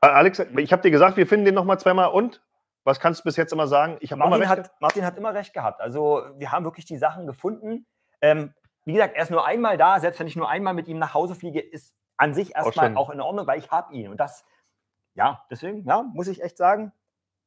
Alex, ich habe dir gesagt, wir finden den nochmal zweimal und was kannst du bis jetzt immer sagen? Ich Martin, immer hat, Martin hat immer recht gehabt. Also wir haben wirklich die Sachen gefunden. Ähm, wie gesagt, er ist nur einmal da. Selbst wenn ich nur einmal mit ihm nach Hause fliege, ist an sich erstmal auch, auch in Ordnung, weil ich habe ihn. Und das, ja, deswegen, ja, muss ich echt sagen,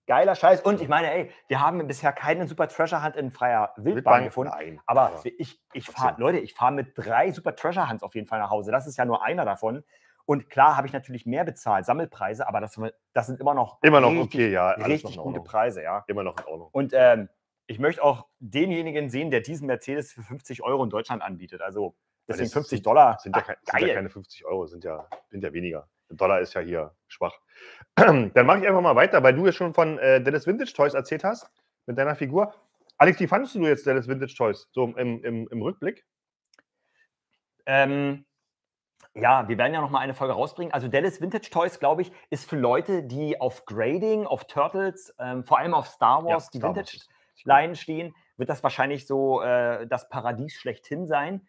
Geiler Scheiß. Und ich meine, ey, wir haben bisher keinen Super Treasure Hunt in freier Wildbahn, Wildbahn gefunden. Nein, aber, aber ich, ich fahre, Leute, ich fahre mit drei Super Treasure Hunts auf jeden Fall nach Hause. Das ist ja nur einer davon. Und klar habe ich natürlich mehr bezahlt, Sammelpreise, aber das, das sind immer noch, immer noch richtig, okay, ja. Alles richtig gute Preise, ja. Immer noch in Ordnung. Und ähm, ich möchte auch denjenigen sehen, der diesen Mercedes für 50 Euro in Deutschland anbietet. Also das sind 50 Dollar. Sind ja, ach, sind ja keine 50 Euro, sind ja, sind ja weniger. Der Dollar ist ja hier schwach. Dann mache ich einfach mal weiter, weil du ja schon von äh, Dallas Vintage Toys erzählt hast, mit deiner Figur. Alex, wie fandest du jetzt Dallas Vintage Toys, so im, im, im Rückblick? Ähm, ja, wir werden ja noch mal eine Folge rausbringen. Also Dallas Vintage Toys, glaube ich, ist für Leute, die auf Grading, auf Turtles, ähm, vor allem auf Star Wars, ja, die Vintage-Line stehen, wird das wahrscheinlich so äh, das Paradies schlechthin sein.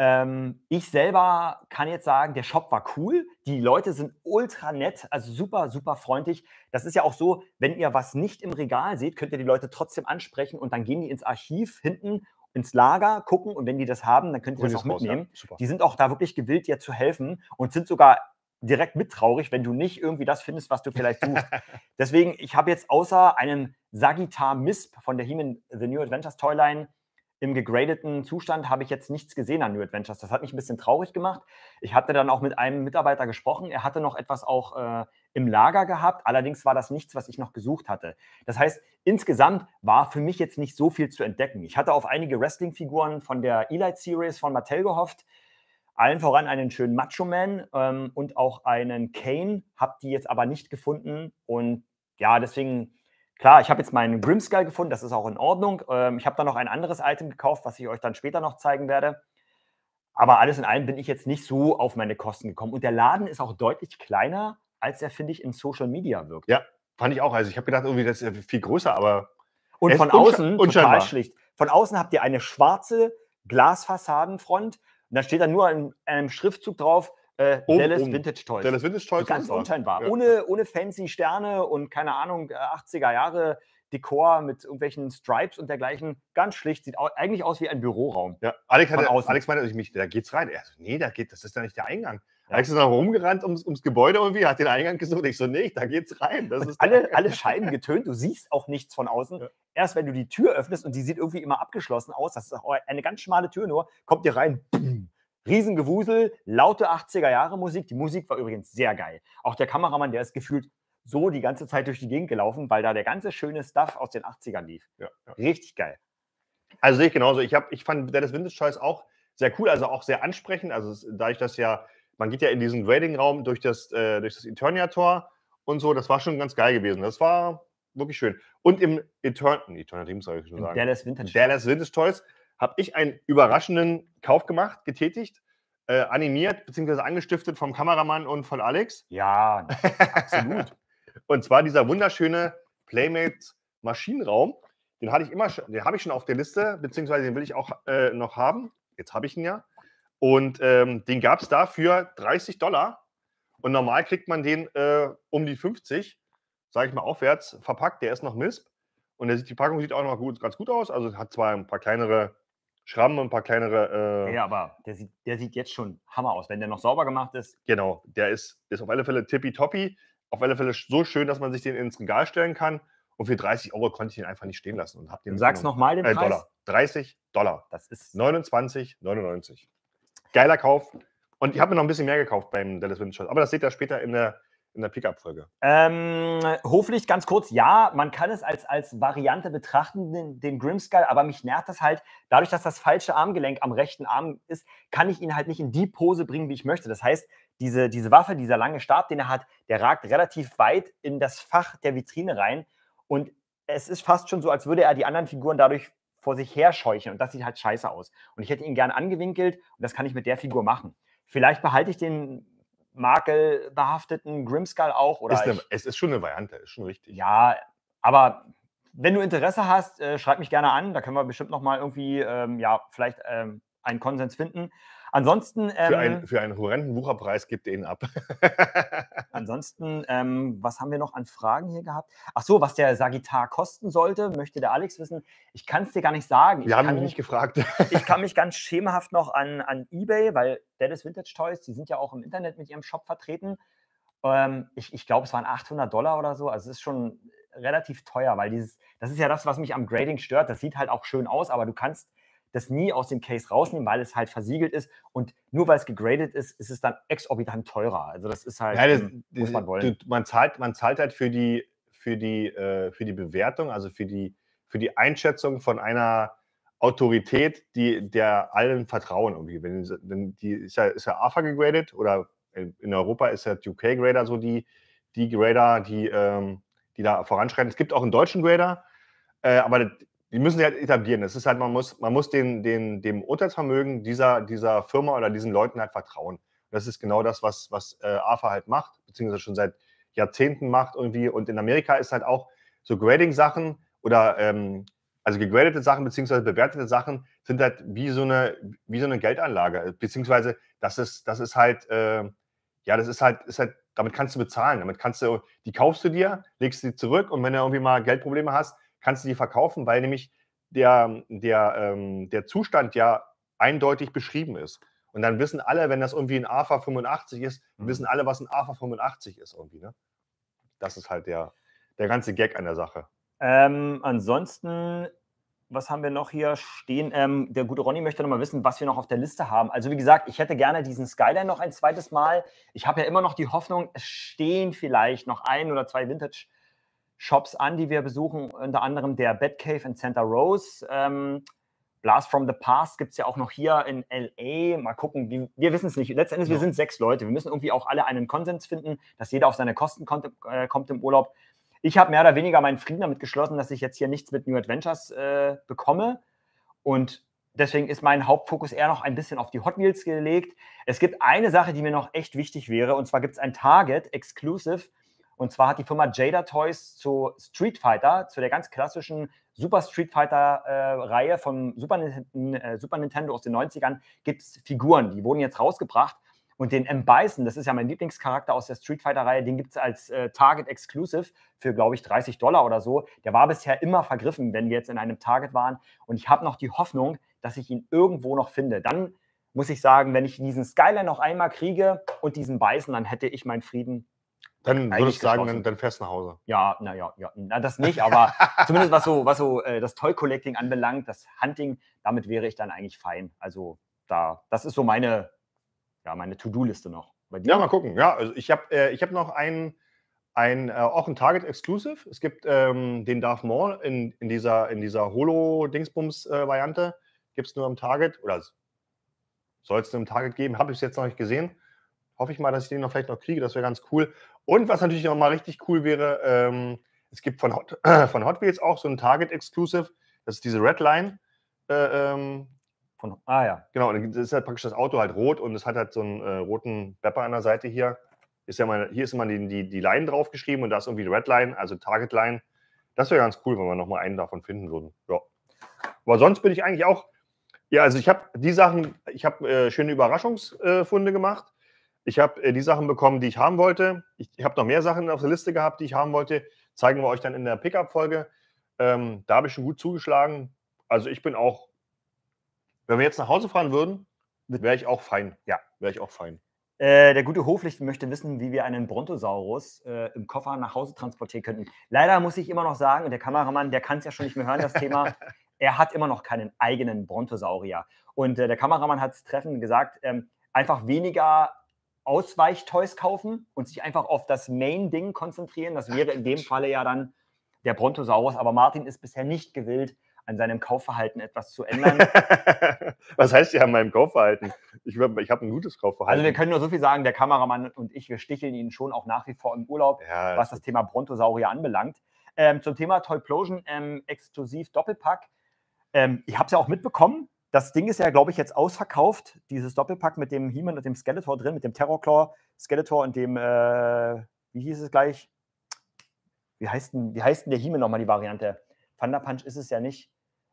Ähm, ich selber kann jetzt sagen, der Shop war cool. Die Leute sind ultra nett, also super, super freundlich. Das ist ja auch so, wenn ihr was nicht im Regal seht, könnt ihr die Leute trotzdem ansprechen und dann gehen die ins Archiv hinten ins Lager gucken und wenn die das haben, dann könnt ihr das auch raus, mitnehmen. Ja. Die sind auch da wirklich gewillt, dir zu helfen und sind sogar direkt mit traurig, wenn du nicht irgendwie das findest, was du vielleicht suchst. Deswegen, ich habe jetzt außer einem Sagittar Misp von der Heman The New Adventures Toyline im gegradeten Zustand habe ich jetzt nichts gesehen an New Adventures. Das hat mich ein bisschen traurig gemacht. Ich hatte dann auch mit einem Mitarbeiter gesprochen. Er hatte noch etwas auch äh, im Lager gehabt. Allerdings war das nichts, was ich noch gesucht hatte. Das heißt, insgesamt war für mich jetzt nicht so viel zu entdecken. Ich hatte auf einige Wrestling-Figuren von der Elite Series von Mattel gehofft. Allen voran einen schönen Macho Man ähm, und auch einen Kane. Habe die jetzt aber nicht gefunden. Und ja, deswegen Klar, ich habe jetzt meinen Grimskull gefunden, das ist auch in Ordnung. Ähm, ich habe da noch ein anderes Item gekauft, was ich euch dann später noch zeigen werde. Aber alles in allem bin ich jetzt nicht so auf meine Kosten gekommen. Und der Laden ist auch deutlich kleiner, als er, finde ich, in Social Media wirkt. Ja, fand ich auch. Also ich habe gedacht, irgendwie, das ist viel größer, aber. Und von außen, total schlicht. Von außen habt ihr eine schwarze Glasfassadenfront. Und da steht dann nur in einem Schriftzug drauf, äh, um, Dallas um. Vintage Toys. Dallas Vintage Toys. Ganz unscheinbar. Ja. Ohne, ohne fancy Sterne und keine Ahnung, 80er äh, Jahre Dekor mit irgendwelchen Stripes und dergleichen. Ganz schlicht, sieht au eigentlich aus wie ein Büroraum. Ja, Alex, hatte, Alex meinte ich mich, da geht's rein. Er so, nee, da geht, das ist ja nicht der Eingang. Ja. Alex ist dann rumgerannt ums, ums Gebäude irgendwie, hat den Eingang gesucht. Ich so, nee, da geht's rein. alle, alle Scheiben getönt, du siehst auch nichts von außen. Ja. Erst wenn du die Tür öffnest und die sieht irgendwie immer abgeschlossen aus, das ist auch eine ganz schmale Tür nur, kommt dir rein, boom, Riesengewusel, laute 80er-Jahre-Musik. Die Musik war übrigens sehr geil. Auch der Kameramann, der ist gefühlt so die ganze Zeit durch die Gegend gelaufen, weil da der ganze schöne Stuff aus den 80ern lief. Ja, ja. Richtig geil. Also sehe ich genauso. Ich, hab, ich fand Dennis Vintage Choice auch sehr cool, also auch sehr ansprechend. Also es, dadurch, dass ja, man geht ja in diesen Rating-Raum durch das, äh, das Eternia-Tor und so, das war schon ganz geil gewesen. Das war wirklich schön. Und im Eternia-Team, soll ich schon sagen. Dallas Vintage. Dallas Vintage Toys habe ich einen überraschenden Kauf gemacht, getätigt, äh, animiert bzw. angestiftet vom Kameramann und von Alex. Ja, absolut. und zwar dieser wunderschöne Playmates Maschinenraum. Den hatte ich immer, den habe ich schon auf der Liste, beziehungsweise den will ich auch äh, noch haben. Jetzt habe ich ihn ja. Und ähm, den gab es da für 30 Dollar. Und normal kriegt man den äh, um die 50, sage ich mal, aufwärts verpackt. Der ist noch MISP. Und der, die Packung sieht auch noch gut, ganz gut aus. Also hat zwar ein paar kleinere Schrammen und ein paar kleinere. Äh ja, aber der sieht, der sieht jetzt schon Hammer aus, wenn der noch sauber gemacht ist. Genau, der ist, ist auf alle Fälle tippitoppi. Auf alle Fälle so schön, dass man sich den ins Regal stellen kann. Und für 30 Euro konnte ich den einfach nicht stehen lassen. Und hab den du sagst nochmal den äh, Preis. Dollar. 30 Dollar. Das ist 29,99. Geiler Kauf. Und ich habe mir noch ein bisschen mehr gekauft beim Dallas Windschild. Aber das seht ihr später in der in der Pickup-Folge? Ähm, Hoflicht, ganz kurz, ja, man kann es als, als Variante betrachten, den, den Grimmskull, aber mich nervt das halt, dadurch, dass das falsche Armgelenk am rechten Arm ist, kann ich ihn halt nicht in die Pose bringen, wie ich möchte. Das heißt, diese, diese Waffe, dieser lange Stab, den er hat, der ragt relativ weit in das Fach der Vitrine rein und es ist fast schon so, als würde er die anderen Figuren dadurch vor sich her scheuchen und das sieht halt scheiße aus. Und ich hätte ihn gern angewinkelt und das kann ich mit der Figur machen. Vielleicht behalte ich den makelbehafteten Grimmskull auch. Oder ist eine, ich, es ist schon eine Variante, ist schon richtig. Ja, aber wenn du Interesse hast, äh, schreib mich gerne an. Da können wir bestimmt nochmal irgendwie, ähm, ja, vielleicht ähm, einen Konsens finden. Ansonsten. Ähm, für, ein, ähm, für, einen horrenden Wucherpreis gibt ihr ihn ab. ansonsten, ähm, was haben wir noch an Fragen hier gehabt? Ach so, was der Sagittar kosten sollte, möchte der Alex wissen. Ich kann es dir gar nicht sagen. Wir ich haben ihn nicht gefragt. ich kann mich ganz schemenhaft noch an, an Ebay, weil Dennis Vintage Toys, die sind ja auch im Internet mit ihrem Shop vertreten. Ähm, ich, ich glaube, es waren 800 Dollar oder so. Also es ist schon relativ teuer, weil dieses, das ist ja das, was mich am Grading stört. Das sieht halt auch schön aus, aber du kannst das nie aus dem Case rausnehmen, weil es halt versiegelt ist und nur weil es gegradet ist, ist es dann exorbitant teurer. Also das ist halt, ja, das, ähm, muss man wollen. Du, man, zahlt, man zahlt halt für die, für die, äh, für die Bewertung, also für die, für die Einschätzung von einer Autorität, die der allen vertrauen irgendwie. Wenn, wenn die ist ja, ist ja AFA gegradet oder in Europa ist ja UK Grader so die, die Grader, die, ähm, die da voranschreiten. Es gibt auch einen deutschen Grader, äh, aber die müssen sie halt etablieren. Es ist halt, man muss, man muss den, den, dem Urteilsvermögen dieser, dieser Firma oder diesen Leuten halt vertrauen. Das ist genau das, was, was äh, AFA halt macht, beziehungsweise schon seit Jahrzehnten macht irgendwie. Und in Amerika ist halt auch so Grading-Sachen oder ähm, also gegradete Sachen beziehungsweise bewertete Sachen sind halt wie so eine, wie so eine Geldanlage. Beziehungsweise das ist, das ist halt, äh, ja, das ist halt, ist halt, damit kannst du bezahlen. Damit kannst du, die kaufst du dir, legst sie zurück und wenn du irgendwie mal Geldprobleme hast, kannst du die verkaufen, weil nämlich der, der, ähm, der Zustand ja eindeutig beschrieben ist. Und dann wissen alle, wenn das irgendwie ein AFA 85 ist, mhm. wissen alle, was ein AFA 85 ist irgendwie. Ne? Das ist halt der, der ganze Gag an der Sache. Ähm, ansonsten, was haben wir noch hier stehen? Ähm, der gute Ronny möchte nochmal wissen, was wir noch auf der Liste haben. Also wie gesagt, ich hätte gerne diesen Skyline noch ein zweites Mal. Ich habe ja immer noch die Hoffnung, es stehen vielleicht noch ein oder zwei Vintage- Shops an, die wir besuchen, unter anderem der Batcave in Santa Rose. Ähm, Blast from the Past gibt es ja auch noch hier in LA. Mal gucken, wir, wir wissen es nicht. Letztendlich, ja. wir sind sechs Leute. Wir müssen irgendwie auch alle einen Konsens finden, dass jeder auf seine Kosten kommt, äh, kommt im Urlaub. Ich habe mehr oder weniger meinen Frieden damit geschlossen, dass ich jetzt hier nichts mit New Adventures äh, bekomme. Und deswegen ist mein Hauptfokus eher noch ein bisschen auf die Hot Wheels gelegt. Es gibt eine Sache, die mir noch echt wichtig wäre. Und zwar gibt es ein Target Exclusive und zwar hat die Firma Jada Toys zu Street Fighter, zu der ganz klassischen Super Street Fighter-Reihe äh, vom Super, äh, Super, Nintendo aus den 90ern, gibt es Figuren. Die wurden jetzt rausgebracht. Und den M. Bison, das ist ja mein Lieblingscharakter aus der Street Fighter-Reihe, den gibt es als äh, Target Exclusive für, glaube ich, 30 Dollar oder so. Der war bisher immer vergriffen, wenn wir jetzt in einem Target waren. Und ich habe noch die Hoffnung, dass ich ihn irgendwo noch finde. Dann muss ich sagen, wenn ich diesen Skyline noch einmal kriege und diesen Bison, dann hätte ich meinen Frieden dann würde ich sagen, dann, dann, fährst du nach Hause. Ja, naja, ja, na, das nicht, aber zumindest was so, was so äh, das Toy-Collecting anbelangt, das Hunting, damit wäre ich dann eigentlich fein. Also da, das ist so meine, ja, meine To-Do-Liste noch. Ja, mal gucken. Ja, also ich habe äh, hab noch einen, ein, äh, auch ein Target Exclusive. Es gibt ähm, den Darth Maul in, in dieser, in dieser Holo-Dingsbums-Variante. Äh, gibt es nur im Target oder soll es nur im Target geben? Habe ich es jetzt noch nicht gesehen. Hoffe ich mal, dass ich den noch vielleicht noch kriege. Das wäre ganz cool. Und was natürlich nochmal richtig cool wäre, ähm, es gibt von Hot, äh, von Hot Wheels auch so ein Target Exclusive, das ist diese Red Line. Äh, ähm, von, ah ja. Genau, und das ist halt praktisch das Auto halt rot und es hat halt so einen äh, roten Bepper an der Seite hier. Ist ja mal, hier ist immer die, die, die Line draufgeschrieben und da ist irgendwie die Red Line, also Target Line. Das wäre ganz cool, wenn wir nochmal einen davon finden würden. Ja. Aber sonst bin ich eigentlich auch, ja, also ich habe die Sachen, ich habe äh, schöne Überraschungsfunde äh, gemacht. Ich habe äh, die Sachen bekommen, die ich haben wollte. Ich, ich habe noch mehr Sachen auf der Liste gehabt, die ich haben wollte. Zeigen wir euch dann in der Pickup-Folge. Ähm, da habe ich schon gut zugeschlagen. Also ich bin auch, wenn wir jetzt nach Hause fahren würden, wäre ich auch fein. Ja, wäre ich auch fein. Äh, der gute Hoflicht möchte wissen, wie wir einen Brontosaurus äh, im Koffer nach Hause transportieren könnten. Leider muss ich immer noch sagen, und der Kameramann, der kann es ja schon nicht mehr hören, das Thema, er hat immer noch keinen eigenen Brontosaurier. Und äh, der Kameramann hat es treffend gesagt, ähm, einfach weniger Ausweichtoys kaufen und sich einfach auf das Main-Ding konzentrieren. Das wäre in dem Falle ja dann der Brontosaurus. Aber Martin ist bisher nicht gewillt, an seinem Kaufverhalten etwas zu ändern. Was heißt ja an meinem Kaufverhalten? Ich, ich habe ein gutes Kaufverhalten. Also wir können nur so viel sagen, der Kameramann und ich, wir sticheln ihn schon auch nach wie vor im Urlaub, ja, was das Thema Brontosaurier anbelangt. Ähm, zum Thema Toyplosion ähm, exklusiv Doppelpack. Ähm, ich habe es ja auch mitbekommen, das Ding ist ja, glaube ich, jetzt ausverkauft, dieses Doppelpack mit dem he und dem Skeletor drin, mit dem Terrorclaw, Skeletor und dem, äh, wie hieß es gleich? Wie heißt denn, wie heißt denn der He-Man nochmal die Variante? Thunder Punch ist es ja nicht.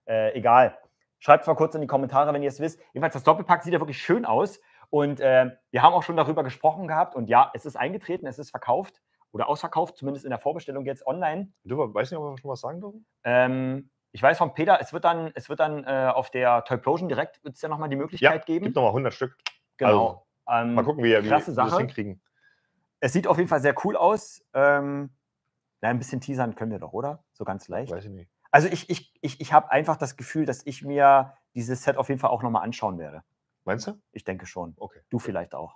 Äh, egal. Schreibt mal kurz in die Kommentare, wenn ihr es wisst. Jedenfalls, das Doppelpack sieht ja wirklich schön aus. Und äh, wir haben auch schon darüber gesprochen gehabt. Und ja, es ist eingetreten, es ist verkauft oder ausverkauft, zumindest in der Vorbestellung jetzt online. Du weißt nicht, ob wir schon was sagen dürfen? Ähm, ich weiß von Peter, es wird dann, es wird dann äh, auf der Toyplosion direkt wird es ja nochmal die Möglichkeit ja, geben. Gibt nochmal 100 Stück. Genau. Also, ähm, mal gucken, wie wir das hinkriegen. Es sieht auf jeden Fall sehr cool aus. Ähm, na, ein bisschen teasern können wir doch, oder? So ganz leicht. Weiß ich nicht. Also ich, ich, ich, ich habe einfach das Gefühl, dass ich mir dieses Set auf jeden Fall auch nochmal anschauen werde. Meinst du? Ich denke schon. Okay. Du vielleicht auch.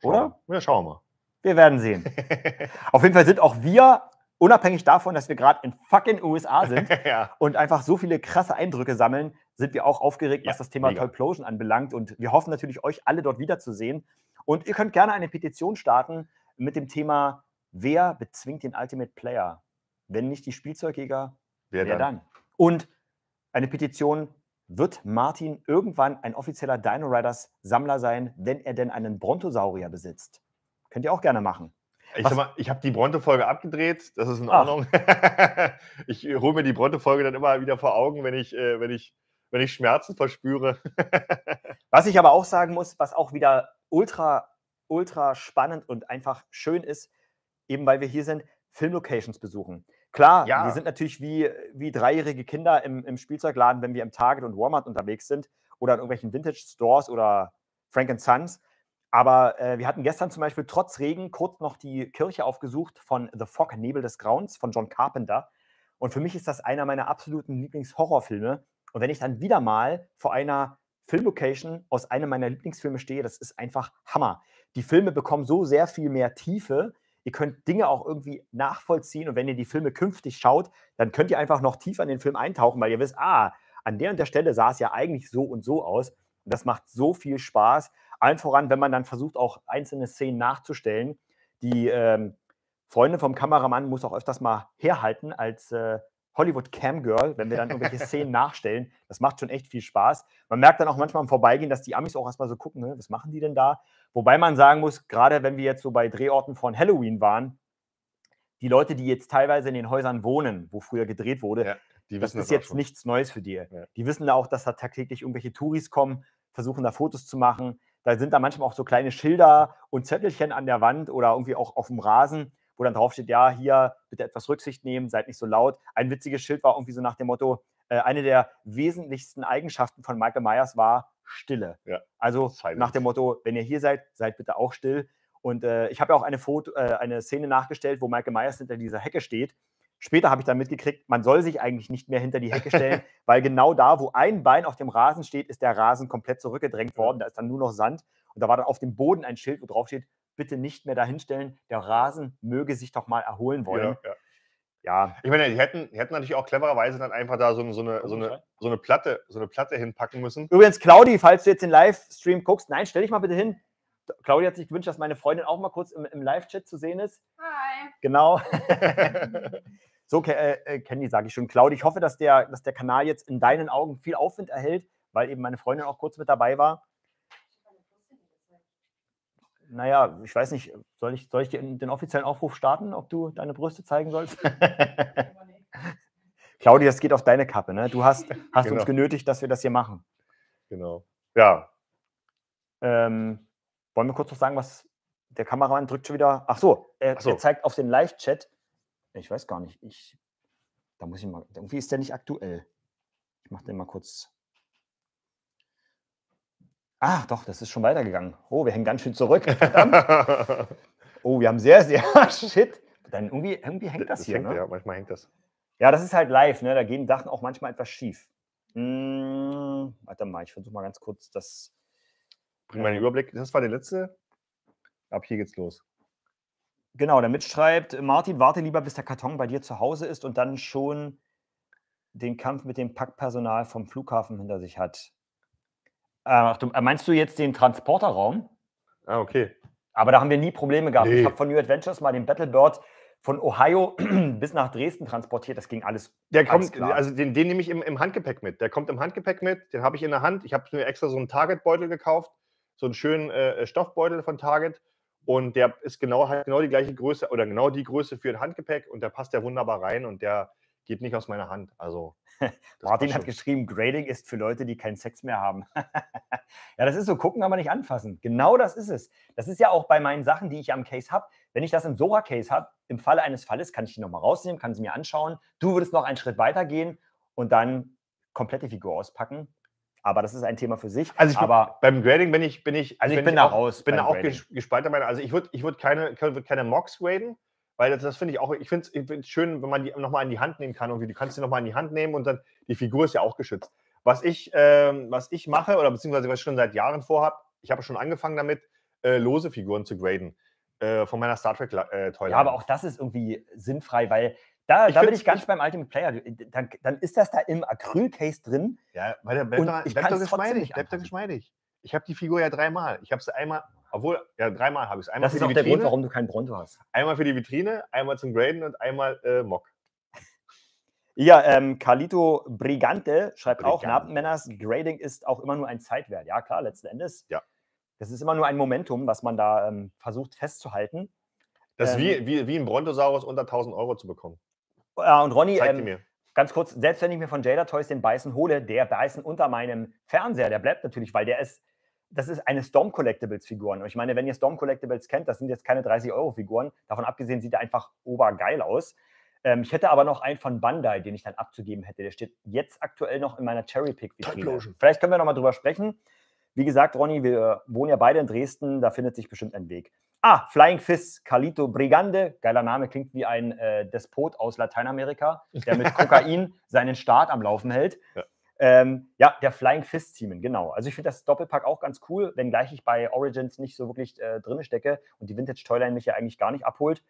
Schauen. Oder? Ja, schauen wir mal. Wir werden sehen. auf jeden Fall sind auch wir unabhängig davon, dass wir gerade in fucking USA sind ja. und einfach so viele krasse Eindrücke sammeln, sind wir auch aufgeregt, ja, was das Thema Toyplosion anbelangt. Und wir hoffen natürlich, euch alle dort wiederzusehen. Und ihr könnt gerne eine Petition starten mit dem Thema, wer bezwingt den Ultimate Player? Wenn nicht die Spielzeugjäger, wer, wer dann? dann? Und eine Petition, wird Martin irgendwann ein offizieller Dino Riders Sammler sein, wenn er denn einen Brontosaurier besitzt? Könnt ihr auch gerne machen. Ich, ich habe die Bronte-Folge abgedreht, das ist in ah. Ordnung. ich äh, hole mir die Bronte-Folge dann immer wieder vor Augen, wenn ich, äh, wenn ich, wenn ich Schmerzen verspüre. was ich aber auch sagen muss, was auch wieder ultra, ultra spannend und einfach schön ist, eben weil wir hier sind, Filmlocations besuchen. Klar, ja. wir sind natürlich wie, wie dreijährige Kinder im, im Spielzeugladen, wenn wir im Target und Walmart unterwegs sind oder in irgendwelchen Vintage-Stores oder Frank Sons. Aber äh, wir hatten gestern zum Beispiel trotz Regen kurz noch die Kirche aufgesucht von The Fog, Nebel des Grauens von John Carpenter. Und für mich ist das einer meiner absoluten Lieblingshorrorfilme. Und wenn ich dann wieder mal vor einer Filmlocation aus einem meiner Lieblingsfilme stehe, das ist einfach Hammer. Die Filme bekommen so sehr viel mehr Tiefe. Ihr könnt Dinge auch irgendwie nachvollziehen. Und wenn ihr die Filme künftig schaut, dann könnt ihr einfach noch tiefer in den Film eintauchen, weil ihr wisst, ah, an der und der Stelle sah es ja eigentlich so und so aus. Und das macht so viel Spaß. Allen voran, wenn man dann versucht, auch einzelne Szenen nachzustellen. Die ähm, Freundin vom Kameramann muss auch öfters mal herhalten als äh, Hollywood Cam Girl, wenn wir dann irgendwelche Szenen nachstellen. Das macht schon echt viel Spaß. Man merkt dann auch manchmal im Vorbeigehen, dass die Amis auch erstmal so gucken, ne, was machen die denn da? Wobei man sagen muss, gerade wenn wir jetzt so bei Drehorten von Halloween waren, die Leute, die jetzt teilweise in den Häusern wohnen, wo früher gedreht wurde, ja, das ist das jetzt schon. nichts Neues für die. Ja. Die wissen da auch, dass da tagtäglich irgendwelche Touris kommen, versuchen da Fotos zu machen. Da sind da manchmal auch so kleine Schilder und Zettelchen an der Wand oder irgendwie auch auf dem Rasen, wo dann draufsteht, ja, hier bitte etwas Rücksicht nehmen, seid nicht so laut. Ein witziges Schild war irgendwie so nach dem Motto, äh, eine der wesentlichsten Eigenschaften von Michael Myers war Stille. Ja. Also Silence. nach dem Motto, wenn ihr hier seid, seid bitte auch still. Und äh, ich habe ja auch eine, Foto, äh, eine Szene nachgestellt, wo Michael Myers hinter dieser Hecke steht Später habe ich dann mitgekriegt, man soll sich eigentlich nicht mehr hinter die Hecke stellen, weil genau da, wo ein Bein auf dem Rasen steht, ist der Rasen komplett zurückgedrängt worden. Da ist dann nur noch Sand und da war dann auf dem Boden ein Schild, wo drauf steht, bitte nicht mehr dahinstellen, der Rasen möge sich doch mal erholen wollen. Ja, ja. ja. Ich meine, die hätten, die hätten natürlich auch clevererweise dann einfach da so, so, eine, so, eine, so, eine, Platte, so eine Platte hinpacken müssen. Übrigens, Claudi, falls du jetzt den Livestream guckst, nein, stell dich mal bitte hin. Claudi hat sich gewünscht, dass meine Freundin auch mal kurz im, im Live-Chat zu sehen ist. Hi. Genau. So, äh, äh, Candy, sage ich schon. Claud, ich hoffe, dass der, dass der Kanal jetzt in deinen Augen viel Aufwind erhält, weil eben meine Freundin auch kurz mit dabei war. Naja, ich weiß nicht, soll ich, soll ich den, den offiziellen Aufruf starten, ob du deine Brüste zeigen sollst? Claudia, das geht auf deine Kappe, ne? Du hast, hast genau. uns genötigt, dass wir das hier machen. Genau. Ja. Ähm, wollen wir kurz noch sagen, was der Kameramann drückt schon wieder. Ach so, er, Ach so. er zeigt auf den Live-Chat ich weiß gar nicht, ich, da muss ich mal, irgendwie ist der nicht aktuell. Ich mache den mal kurz. Ach doch, das ist schon weitergegangen. Oh, wir hängen ganz schön zurück. Verdammt. oh, wir haben sehr, sehr, shit. Dann irgendwie, irgendwie hängt das, das hier, hängt, ne? Ja, manchmal hängt das. Ja, das ist halt live, ne? Da gehen Sachen auch manchmal etwas schief. Hm, warte mal, ich versuche mal ganz kurz das. Bring mal den äh, Überblick. Das war der letzte. Ab hier geht's los. Genau, der mitschreibt, Martin, warte lieber, bis der Karton bei dir zu Hause ist und dann schon den Kampf mit dem Packpersonal vom Flughafen hinter sich hat. Äh, Ach, du, äh, meinst du jetzt den Transporterraum? Ah, okay. Aber da haben wir nie Probleme gehabt. Nee. Ich habe von New Adventures mal den Battlebird von Ohio bis nach Dresden transportiert. Das ging alles. Der kommt, alles also den, den nehme ich im, im, Handgepäck mit. Der kommt im Handgepäck mit, den habe ich in der Hand. Ich habe mir extra so einen Target-Beutel gekauft, so einen schönen äh, Stoffbeutel von Target. Und der ist genau, halt genau die gleiche Größe oder genau die Größe für ein Handgepäck und der passt ja wunderbar rein und der geht nicht aus meiner Hand. Also Martin hat geschrieben, Grading ist für Leute, die keinen Sex mehr haben. ja, das ist so, gucken, aber nicht anfassen. Genau das ist es. Das ist ja auch bei meinen Sachen, die ich am Case habe. Wenn ich das im Sora-Case habe, im Falle eines Falles kann ich die nochmal rausnehmen, kann sie mir anschauen. Du würdest noch einen Schritt weiter gehen und dann komplette Figur auspacken. Aber das ist ein Thema für sich. Also ich aber beim Grading bin ich, bin ich, also ich bin, da auch, raus. Bin da auch gespalten Meinung. Also ich würde ich würd keine, würd keine Mocks graden, weil das, das finde ich auch, ich finde es schön, wenn man die nochmal in die Hand nehmen kann. Irgendwie. Du kannst sie nochmal in die Hand nehmen und dann, die Figur ist ja auch geschützt. Was ich, ähm, was ich mache, oder beziehungsweise was ich schon seit Jahren vorhabe, ich habe schon angefangen damit, äh, lose Figuren zu graden. Äh, von meiner Star trek toilette Äh, ja, aber auch das ist irgendwie sinnfrei, weil da, da bin ich ganz beim Ultimate Player. Dann, dann ist das da im Acrylcase drin. Ja, weil der bleibt, da, ich bleibt doch geschmeidig. Bleibt doch geschmeidig. Ich habe die Figur ja dreimal. Ich habe sie einmal, obwohl, ja, dreimal habe ich es. Einmal das ist auch Vitrine, der Grund, warum du keinen Bronto hast. Einmal für die Vitrine, einmal zum Graden und einmal äh, Mock. Ja, ähm, Carlito Brigante schreibt Brigante. auch, Nabenmänners Grading ist auch immer nur ein Zeitwert. Ja, klar, letzten Endes. Ja. Das ist immer nur ein Momentum, was man da ähm, versucht festzuhalten. Das ist ähm, wie, wie, wie ein Brontosaurus unter 1000 Euro zu bekommen. Äh, und Ronny, ähm, ganz kurz, selbst wenn ich mir von Jada Toys den Beißen hole, der Beißen unter meinem Fernseher, der bleibt natürlich, weil der ist, das ist eine Storm Collectibles Figuren. Und ich meine, wenn ihr Storm Collectibles kennt, das sind jetzt keine 30 Euro Figuren. Davon abgesehen sieht er einfach obergeil aus. Ähm, ich hätte aber noch einen von Bandai, den ich dann abzugeben hätte. Der steht jetzt aktuell noch in meiner Cherry Pick Vitrine. Vielleicht können wir nochmal drüber sprechen. Wie gesagt, Ronny, wir wohnen ja beide in Dresden, da findet sich bestimmt ein Weg. Ah, Flying Fist, Carlito Brigande, geiler Name, klingt wie ein äh, Despot aus Lateinamerika, der mit Kokain seinen Staat am Laufen hält. Ja. Ähm, ja, der Flying Fist Teamen, genau. Also ich finde das Doppelpack auch ganz cool, wenngleich ich bei Origins nicht so wirklich äh, drin stecke und die Vintage Toyline mich ja eigentlich gar nicht abholt,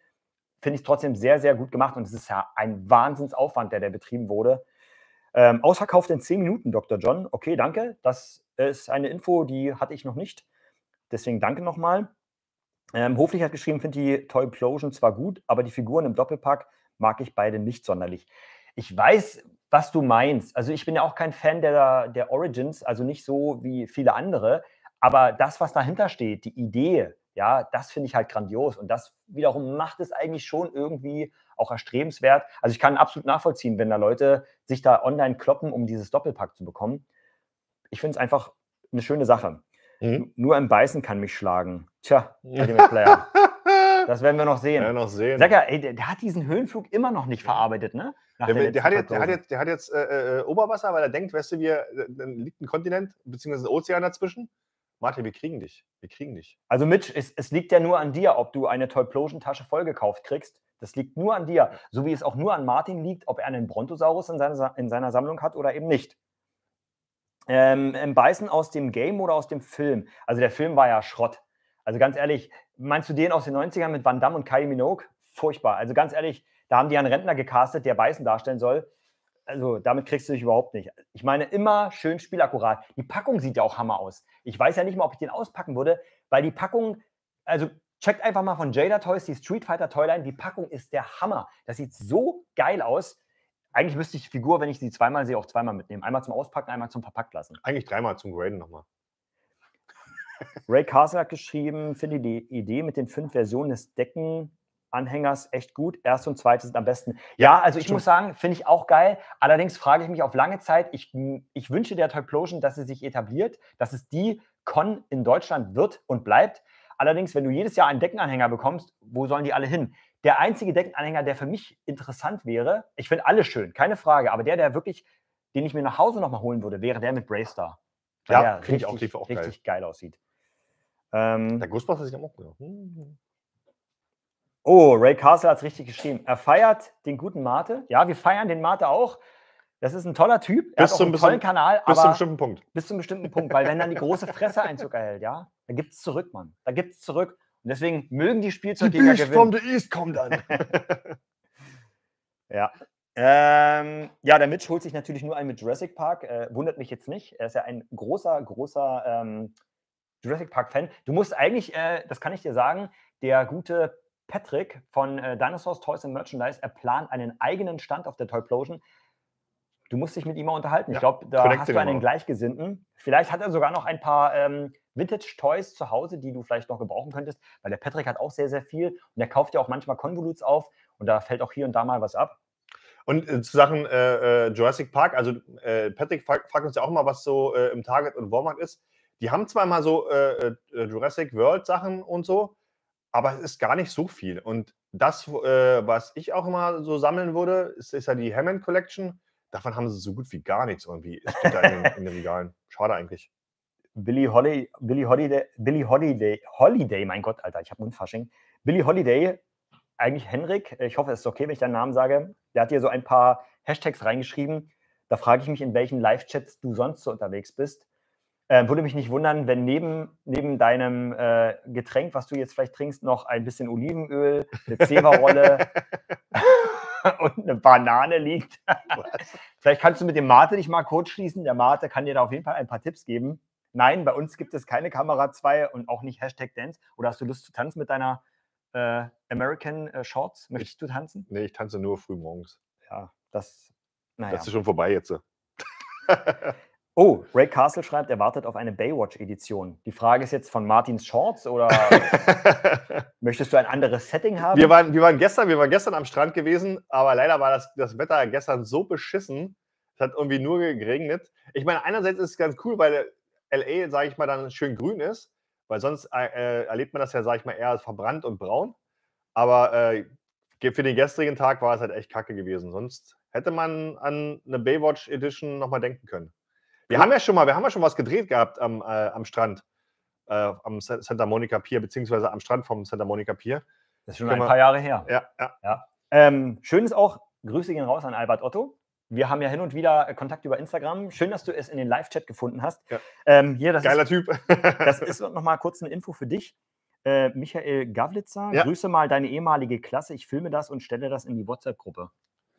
finde ich trotzdem sehr, sehr gut gemacht und es ist ja ein Wahnsinnsaufwand, der da betrieben wurde. Ähm, ausverkauft in 10 Minuten, Dr. John. Okay, danke. Das ist eine Info, die hatte ich noch nicht. Deswegen danke nochmal. Ähm, Hoflich hat geschrieben, finde die Toy Plosion zwar gut, aber die Figuren im Doppelpack mag ich beide nicht sonderlich. Ich weiß, was du meinst. Also ich bin ja auch kein Fan der, der Origins, also nicht so wie viele andere, aber das, was dahinter steht, die Idee, ja, das finde ich halt grandios und das wiederum macht es eigentlich schon irgendwie auch erstrebenswert. Also ich kann absolut nachvollziehen, wenn da Leute sich da online kloppen, um dieses Doppelpack zu bekommen. Ich finde es einfach eine schöne Sache. Mhm. Nur ein Beißen kann mich schlagen. Tja, Ultimate Player. Das werden wir noch sehen. Ja, noch sehen. Sag ja, ey, der, der, hat diesen Höhenflug immer noch nicht verarbeitet, ne? Der, der, der, hat jetzt, der, hat jetzt, der hat jetzt äh, äh, äh, Oberwasser, weil er denkt, weißt du, wir, äh, dann liegt ein Kontinent bzw. ein Ozean dazwischen. Martin, wir kriegen dich. Wir kriegen dich. Also, Mitch, es, es liegt ja nur an dir, ob du eine Tollplosion-Tasche vollgekauft kriegst. Das liegt nur an dir. So wie es auch nur an Martin liegt, ob er einen Brontosaurus in seiner, in seiner Sammlung hat oder eben nicht ähm, beißen aus dem Game oder aus dem Film? Also der Film war ja Schrott. Also ganz ehrlich, meinst du den aus den 90ern mit Van Damme und Kylie Minogue? Furchtbar. Also ganz ehrlich, da haben die einen Rentner gecastet, der Beißen darstellen soll. Also damit kriegst du dich überhaupt nicht. Ich meine, immer schön spielakkurat. Die Packung sieht ja auch Hammer aus. Ich weiß ja nicht mal, ob ich den auspacken würde, weil die Packung, also checkt einfach mal von Jada Toys die Street Fighter Toyline. Die Packung ist der Hammer. Das sieht so geil aus eigentlich müsste ich die Figur, wenn ich sie zweimal sehe, auch zweimal mitnehmen. Einmal zum Auspacken, einmal zum Verpackt lassen. Eigentlich dreimal zum Graden nochmal. Ray Castle hat geschrieben, finde die Idee mit den fünf Versionen des Deckenanhängers echt gut. Erste und zweite sind am besten. Ja, ja also ich muss sagen, finde ich auch geil. Allerdings frage ich mich auf lange Zeit, ich, ich wünsche der Toyplosion, dass sie sich etabliert, dass es die Con in Deutschland wird und bleibt. Allerdings, wenn du jedes Jahr einen Deckenanhänger bekommst, wo sollen die alle hin? Der einzige Deckenanhänger, der für mich interessant wäre, ich finde alle schön, keine Frage, aber der, der wirklich, den ich mir nach Hause nochmal holen würde, wäre der mit Braystar. Weil ja, der richtig, auch, auch geil. richtig geil. aussieht. Ähm, der Ghostbuster sieht auch gut aus. Hm, hm. Oh, Ray Castle hat es richtig geschrieben. Er feiert den guten Mate. Ja, wir feiern den Mate auch. Das ist ein toller Typ. Er bis hat auch einen tollen Kanal. Bis zum bestimmten Punkt. Bis zum bestimmten Punkt, weil wenn dann die große Fresse Einzug erhält, ja, da gibt es zurück, Mann. Da gibt es zurück. Und deswegen mögen die Spielzeugjäger die Beast gewinnen. from the East kommt dann. ja. Ähm, ja, der Mitch holt sich natürlich nur einen mit Jurassic Park. Äh, wundert mich jetzt nicht. Er ist ja ein großer, großer ähm, Jurassic Park-Fan. Du musst eigentlich, äh, das kann ich dir sagen, der gute Patrick von äh, Dinosaurs Toys and Merchandise, er plant einen eigenen Stand auf der Toyplosion. Du musst dich mit ihm mal unterhalten. Ja, ich glaube, da hast du einen Gleichgesinnten. Vielleicht hat er sogar noch ein paar ähm, Vintage-Toys zu Hause, die du vielleicht noch gebrauchen könntest, weil der Patrick hat auch sehr, sehr viel und der kauft ja auch manchmal Konvoluts auf und da fällt auch hier und da mal was ab. Und äh, zu Sachen äh, äh, Jurassic Park, also äh, Patrick fragt, fragt, uns ja auch mal, was so äh, im Target und Walmart ist. Die haben zwar mal so Jurassic World Sachen und so, aber es ist gar nicht so viel. Und das, was ich auch immer so sammeln würde, ist, ist ja die Hammond Collection. Davon haben sie so gut wie gar nichts irgendwie. Es steht da in, den, in den Regalen. Schade eigentlich. Billy Holiday, Billy Holiday, Billy Holiday, Holiday, mein Gott, Alter, ich habe Mundfasching. Billy Holiday, eigentlich Henrik, äh, ich hoffe, es ist okay, wenn ich deinen Namen sage. Der hat dir so ein paar Hashtags reingeschrieben. Da frage ich mich, in welchen Live-Chats du sonst so unterwegs bist. Äh, würde mich nicht wundern, wenn neben, neben deinem äh, Getränk, was du jetzt vielleicht trinkst, noch ein bisschen Olivenöl, eine Zewa-Rolle und eine Banane liegt. vielleicht kannst du mit dem Mate dich mal kurz schließen. Der Mate kann dir da auf jeden Fall ein paar Tipps geben nein, bei uns gibt es keine Kamera 2 und auch nicht Hashtag Dance. Oder hast du Lust zu tanzen mit deiner äh, American äh, Shorts? Möchtest du tanzen? Nee, ich tanze nur früh morgens. Ja, das, naja. das ist schon vorbei jetzt. Oh, Ray Castle schreibt, er wartet auf eine Baywatch-Edition. Die Frage ist jetzt von Martins Shorts oder möchtest du ein anderes Setting haben? Wir waren, wir, waren gestern, wir waren gestern am Strand gewesen, aber leider war das, das Wetter gestern so beschissen. Es hat irgendwie nur geregnet. Ich meine, einerseits ist es ganz cool, weil LA, sage ich mal, dann schön grün ist, weil sonst äh, äh erlebt man das ja, sage ich mal, eher verbrannt und braun. Aber äh, für den gestrigen Tag war es halt echt kacke gewesen. Sonst hätte man an eine Baywatch Edition nochmal denken können. Wir haben ja schon mal, wir haben ja schon was gedreht gehabt am, äh, am Strand, äh, am Santa Monica Pier, beziehungsweise am Strand vom Santa Monica Pier. Das ist schon ein paar Jahre her. Ja, ja. ja. Ähm, schön ist auch, Grüße gehen raus an Albert Otto wir haben ja hin und wieder äh, Kontakt über Instagram. Schön, dass du es in den Live-Chat gefunden hast. Ja. Ähm, hier, Geiler ist, Typ. das ist nochmal kurz eine Info für dich. Äh, Michael Gavlitzer, ja. grüße mal deine ehemalige Klasse. Ich filme das und stelle das in die WhatsApp-Gruppe.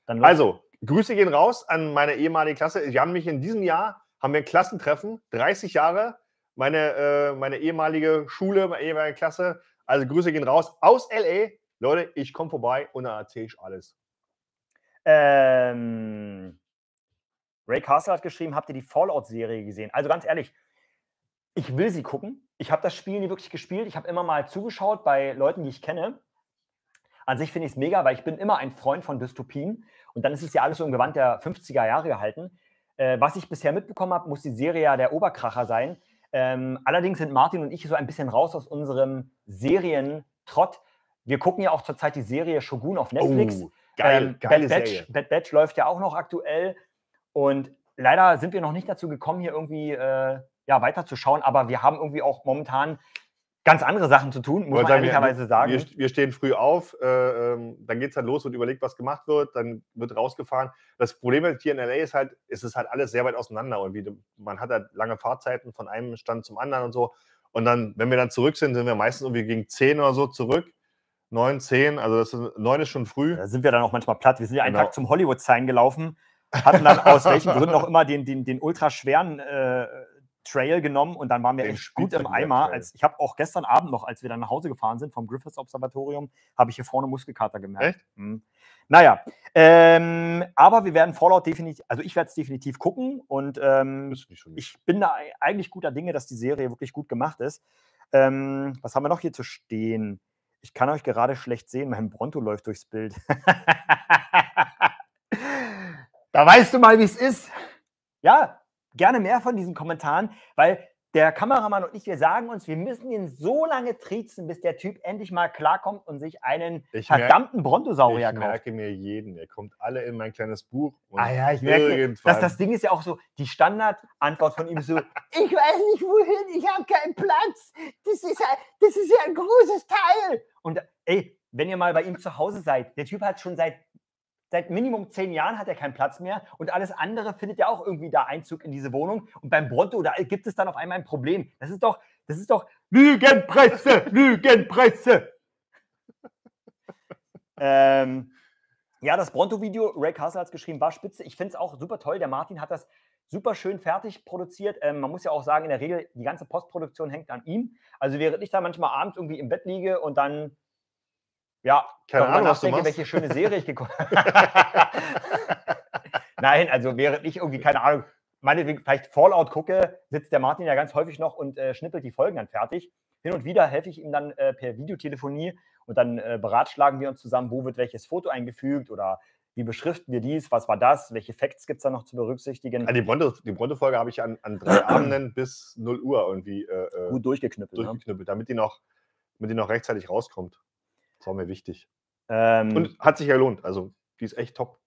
Also, Grüße gehen raus an meine ehemalige Klasse. Wir haben mich in diesem Jahr, haben wir ein Klassentreffen, 30 Jahre, meine, äh, meine ehemalige Schule, meine ehemalige Klasse. Also Grüße gehen raus aus LA. Leute, ich komme vorbei und dann erzähle ich alles. Ähm, Ray Castle hat geschrieben, habt ihr die Fallout-Serie gesehen? Also ganz ehrlich, ich will sie gucken. Ich habe das Spiel nie wirklich gespielt. Ich habe immer mal zugeschaut bei Leuten, die ich kenne. An sich finde ich es mega, weil ich bin immer ein Freund von Dystopien. Und dann ist es ja alles so im Gewand der 50er Jahre gehalten. Äh, was ich bisher mitbekommen habe, muss die Serie ja der Oberkracher sein. Ähm, allerdings sind Martin und ich so ein bisschen raus aus unserem Serientrott. Wir gucken ja auch zurzeit die Serie Shogun auf Netflix. Oh. Geil, ähm, geile Bad, Batch, Bad Batch läuft ja auch noch aktuell und leider sind wir noch nicht dazu gekommen, hier irgendwie äh, ja, weiterzuschauen, aber wir haben irgendwie auch momentan ganz andere Sachen zu tun, muss man ehrlicherweise sagen. Wir, wir, stehen früh auf, äh, ähm, dann geht es halt los und überlegt, was gemacht wird, dann wird rausgefahren. Das Problem halt hier in LA ist halt, ist es halt alles sehr weit auseinander. Irgendwie. Man hat halt lange Fahrzeiten von einem Stand zum anderen und so. Und dann, wenn wir dann zurück sind, sind wir meistens irgendwie gegen 10 oder so zurück. 9, 10, also das ist, 9 ist schon früh. Da sind wir dann auch manchmal platt. Wir sind ja einen genau. Tag zum Hollywood-Sign gelaufen, hatten dann aus welchen Gründen auch immer den, den, den ultraschweren äh, Trail genommen und dann waren wir den echt gut im Eimer. Als, ich habe auch gestern Abend noch, als wir dann nach Hause gefahren sind vom Griffiths Observatorium, habe ich hier vorne Muskelkater gemerkt. Echt? Mhm. Naja, ähm, aber wir werden Fallout definitiv, also ich werde es definitiv gucken und ähm, ich bin da eigentlich guter Dinge, dass die Serie wirklich gut gemacht ist. Ähm, was haben wir noch hier zu stehen? Ich kann euch gerade schlecht sehen, mein Bronto läuft durchs Bild. da weißt du mal, wie es ist. Ja, gerne mehr von diesen Kommentaren, weil der Kameramann und ich, wir sagen uns, wir müssen ihn so lange triezen, bis der Typ endlich mal klarkommt und sich einen ich verdammten Brontosaurier kauft. Ich merke mir jeden. Ihr kommt alle in mein kleines Buch. ah ja, ich merke, dass das Ding ist ja auch so, die Standardantwort von ihm ist so, ich weiß nicht wohin, ich habe keinen Platz. Das ist, ja, das ist ja ein großes Teil. Und ey, wenn ihr mal bei ihm zu Hause seid, der Typ hat schon seit seit Minimum zehn Jahren hat er keinen Platz mehr und alles andere findet ja auch irgendwie da Einzug in diese Wohnung. Und beim Bronto, da gibt es dann auf einmal ein Problem. Das ist doch, das ist doch Lügenpresse, Lügenpresse. ähm, ja, das Bronto-Video, Ray Castle hat es geschrieben, war spitze. Ich finde es auch super toll. Der Martin hat das super schön fertig produziert. Ähm, man muss ja auch sagen, in der Regel, die ganze Postproduktion hängt an ihm. Also während ich da manchmal abends irgendwie im Bett liege und dann ja, keine Ahnung, nachdenke, was du machst. welche schöne Serie ich geguckt habe. Nein, also während ich irgendwie, keine Ahnung, meinetwegen vielleicht Fallout gucke, sitzt der Martin ja ganz häufig noch und äh, schnippelt die Folgen dann fertig. Hin und wieder helfe ich ihm dann äh, per Videotelefonie und dann äh, beratschlagen wir uns zusammen, wo wird welches Foto eingefügt oder wie beschriften wir dies, was war das, welche Facts gibt es da noch zu berücksichtigen. Also die Bronte-Folge Bronte habe ich an, an drei Abenden bis 0 Uhr irgendwie äh, äh gut durchgeknüppelt. Ne? Durchgeknüppelt, ne? damit die noch damit die noch rechtzeitig rauskommt. Das war mir wichtig. Ähm, und hat sich ja gelohnt. Also, die ist echt top.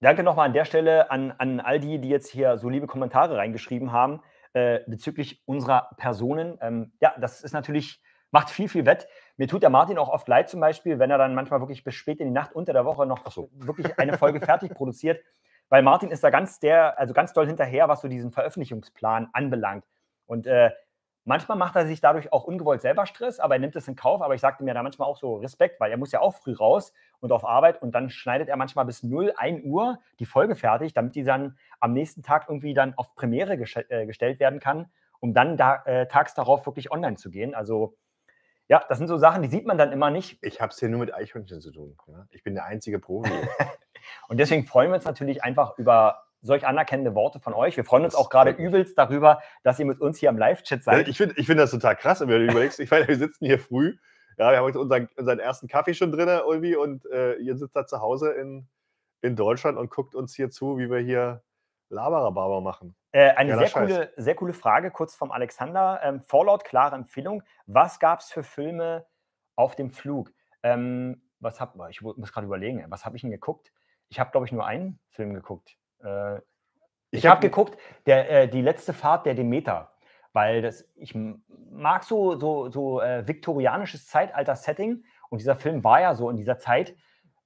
Danke nochmal an der Stelle an, an all die, die jetzt hier so liebe Kommentare reingeschrieben haben äh, bezüglich unserer Personen. Ähm, ja, das ist natürlich, macht viel, viel Wett. Mir tut der Martin auch oft leid, zum Beispiel, wenn er dann manchmal wirklich bis spät in die Nacht unter der Woche noch so. wirklich eine Folge fertig produziert, weil Martin ist da ganz der, also ganz doll hinterher, was so diesen Veröffentlichungsplan anbelangt. Und äh, Manchmal macht er sich dadurch auch ungewollt selber Stress, aber er nimmt es in Kauf. Aber ich sagte mir da manchmal auch so Respekt, weil er muss ja auch früh raus und auf Arbeit und dann schneidet er manchmal bis 0, 1 Uhr die Folge fertig, damit die dann am nächsten Tag irgendwie dann auf Premiere gest äh, gestellt werden kann, um dann da, äh, tags darauf wirklich online zu gehen. Also ja, das sind so Sachen, die sieht man dann immer nicht. Ich habe es hier nur mit Eichhörnchen zu tun. Ne? Ich bin der einzige Profi. und deswegen freuen wir uns natürlich einfach über solch anerkennende Worte von euch. Wir freuen uns das auch gerade übelst darüber, dass ihr mit uns hier am Live-Chat seid. Ne, ich finde ich find das total krass, wenn du überlegst. Ich meine, wir sitzen hier früh. Ja, wir haben jetzt unseren, unseren ersten Kaffee schon drin irgendwie und äh, ihr sitzt da zu Hause in, in Deutschland und guckt uns hier zu, wie wir hier Labarababa machen. Äh, eine sehr coole, sehr coole Frage, kurz vom Alexander. Ähm, Fallout, klare Empfehlung. Was gab es für Filme auf dem Flug? Ähm, was hab, ich muss gerade überlegen, was habe ich denn geguckt? Ich habe, glaube ich, nur einen Film geguckt. Äh, ich, habe hab geguckt, der, äh, die letzte Fahrt der Demeter, weil das, ich mag so, so, so äh, viktorianisches Zeitalter-Setting und dieser Film war ja so in dieser Zeit,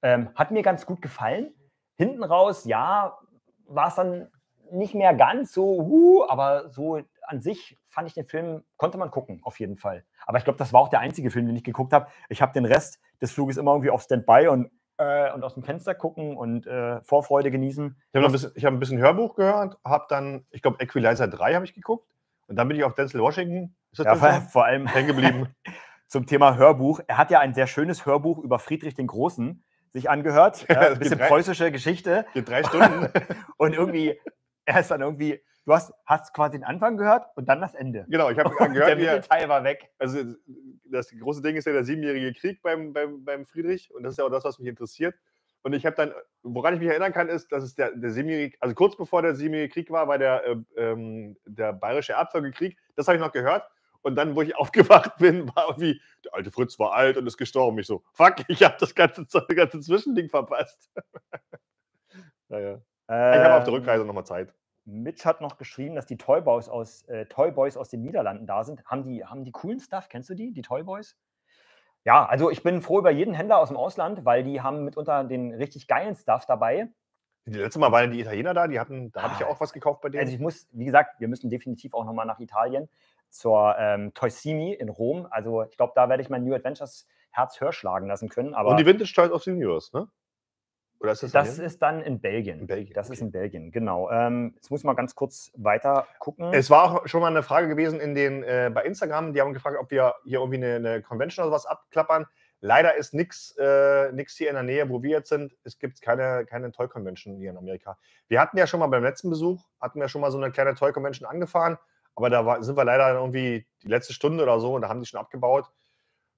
ähm, hat mir ganz gut gefallen. Hinten raus, ja, war es dann nicht mehr ganz so, uh, aber so an sich fand ich den Film, konnte man gucken, auf jeden Fall. Aber ich glaube, das war auch der einzige Film, den ich geguckt habe. Ich habe den Rest des Fluges immer irgendwie auf Standby und äh, und aus dem Fenster gucken und äh, Vorfreude genießen. Ich habe hab ein bisschen Hörbuch gehört, habe dann, ich glaube, Equalizer 3 habe ich geguckt und dann bin ich auf Denzel Washington. ja, vor, vor allem hängen geblieben. zum Thema Hörbuch. Er hat ja ein sehr schönes Hörbuch über Friedrich den Großen sich angehört. Ja, ein bisschen drei, preußische Geschichte. Geht drei Stunden. und irgendwie, er ist dann irgendwie Du hast, hast quasi den Anfang gehört und dann das Ende. Genau, ich habe gehört, der wir, Teil war weg. Also das große Ding ist ja der siebenjährige Krieg beim, beim, beim Friedrich und das ist ja auch das, was mich interessiert. Und ich habe dann, woran ich mich erinnern kann, ist, dass es der, der siebenjährige, also kurz bevor der siebenjährige Krieg war, war der, ähm, ähm der bayerische Erbfolgekrieg. Das habe ich noch gehört. Und dann, wo ich aufgewacht bin, war irgendwie, der alte Fritz war alt und ist gestorben. Ich so, fuck, ich habe das ganze, ganze Zwischending verpasst. naja. Ähm, ich habe auf der Rückreise nochmal Zeit. Mitch hat noch geschrieben, dass die Toy Boys aus, äh, Toy Boys aus den Niederlanden da sind. Haben die, haben die coolen Stuff? Kennst du die, die Toy Boys? Ja, also ich bin froh über jeden Händler aus dem Ausland, weil die haben mitunter den richtig geilen Stuff dabei. Die letzte Mal waren die Italiener da, die hatten, da ah, habe ich ja ah, auch was gekauft bei denen. Also ich muss, wie gesagt, wir müssen definitiv auch nochmal nach Italien zur ähm, Toysimi in Rom. Also ich glaube, da werde ich mein New Adventures Herz höher schlagen lassen können. Aber Und die Vintage Toys of the Universe, ne? Oder ist das, das ist dann in Belgien. In Belgien. Das okay. ist in Belgien, genau. Ähm, jetzt muss ich mal ganz kurz weiter gucken. Es war auch schon mal eine Frage gewesen in den, äh, bei Instagram. Die haben gefragt, ob wir hier irgendwie eine, eine Convention oder sowas abklappern. Leider ist nichts äh, hier in der Nähe, wo wir jetzt sind. Es gibt keine, keine Toy-Convention hier in Amerika. Wir hatten ja schon mal beim letzten Besuch, hatten wir schon mal so eine kleine Toy-Convention angefahren. Aber da war, sind wir leider irgendwie die letzte Stunde oder so und da haben die schon abgebaut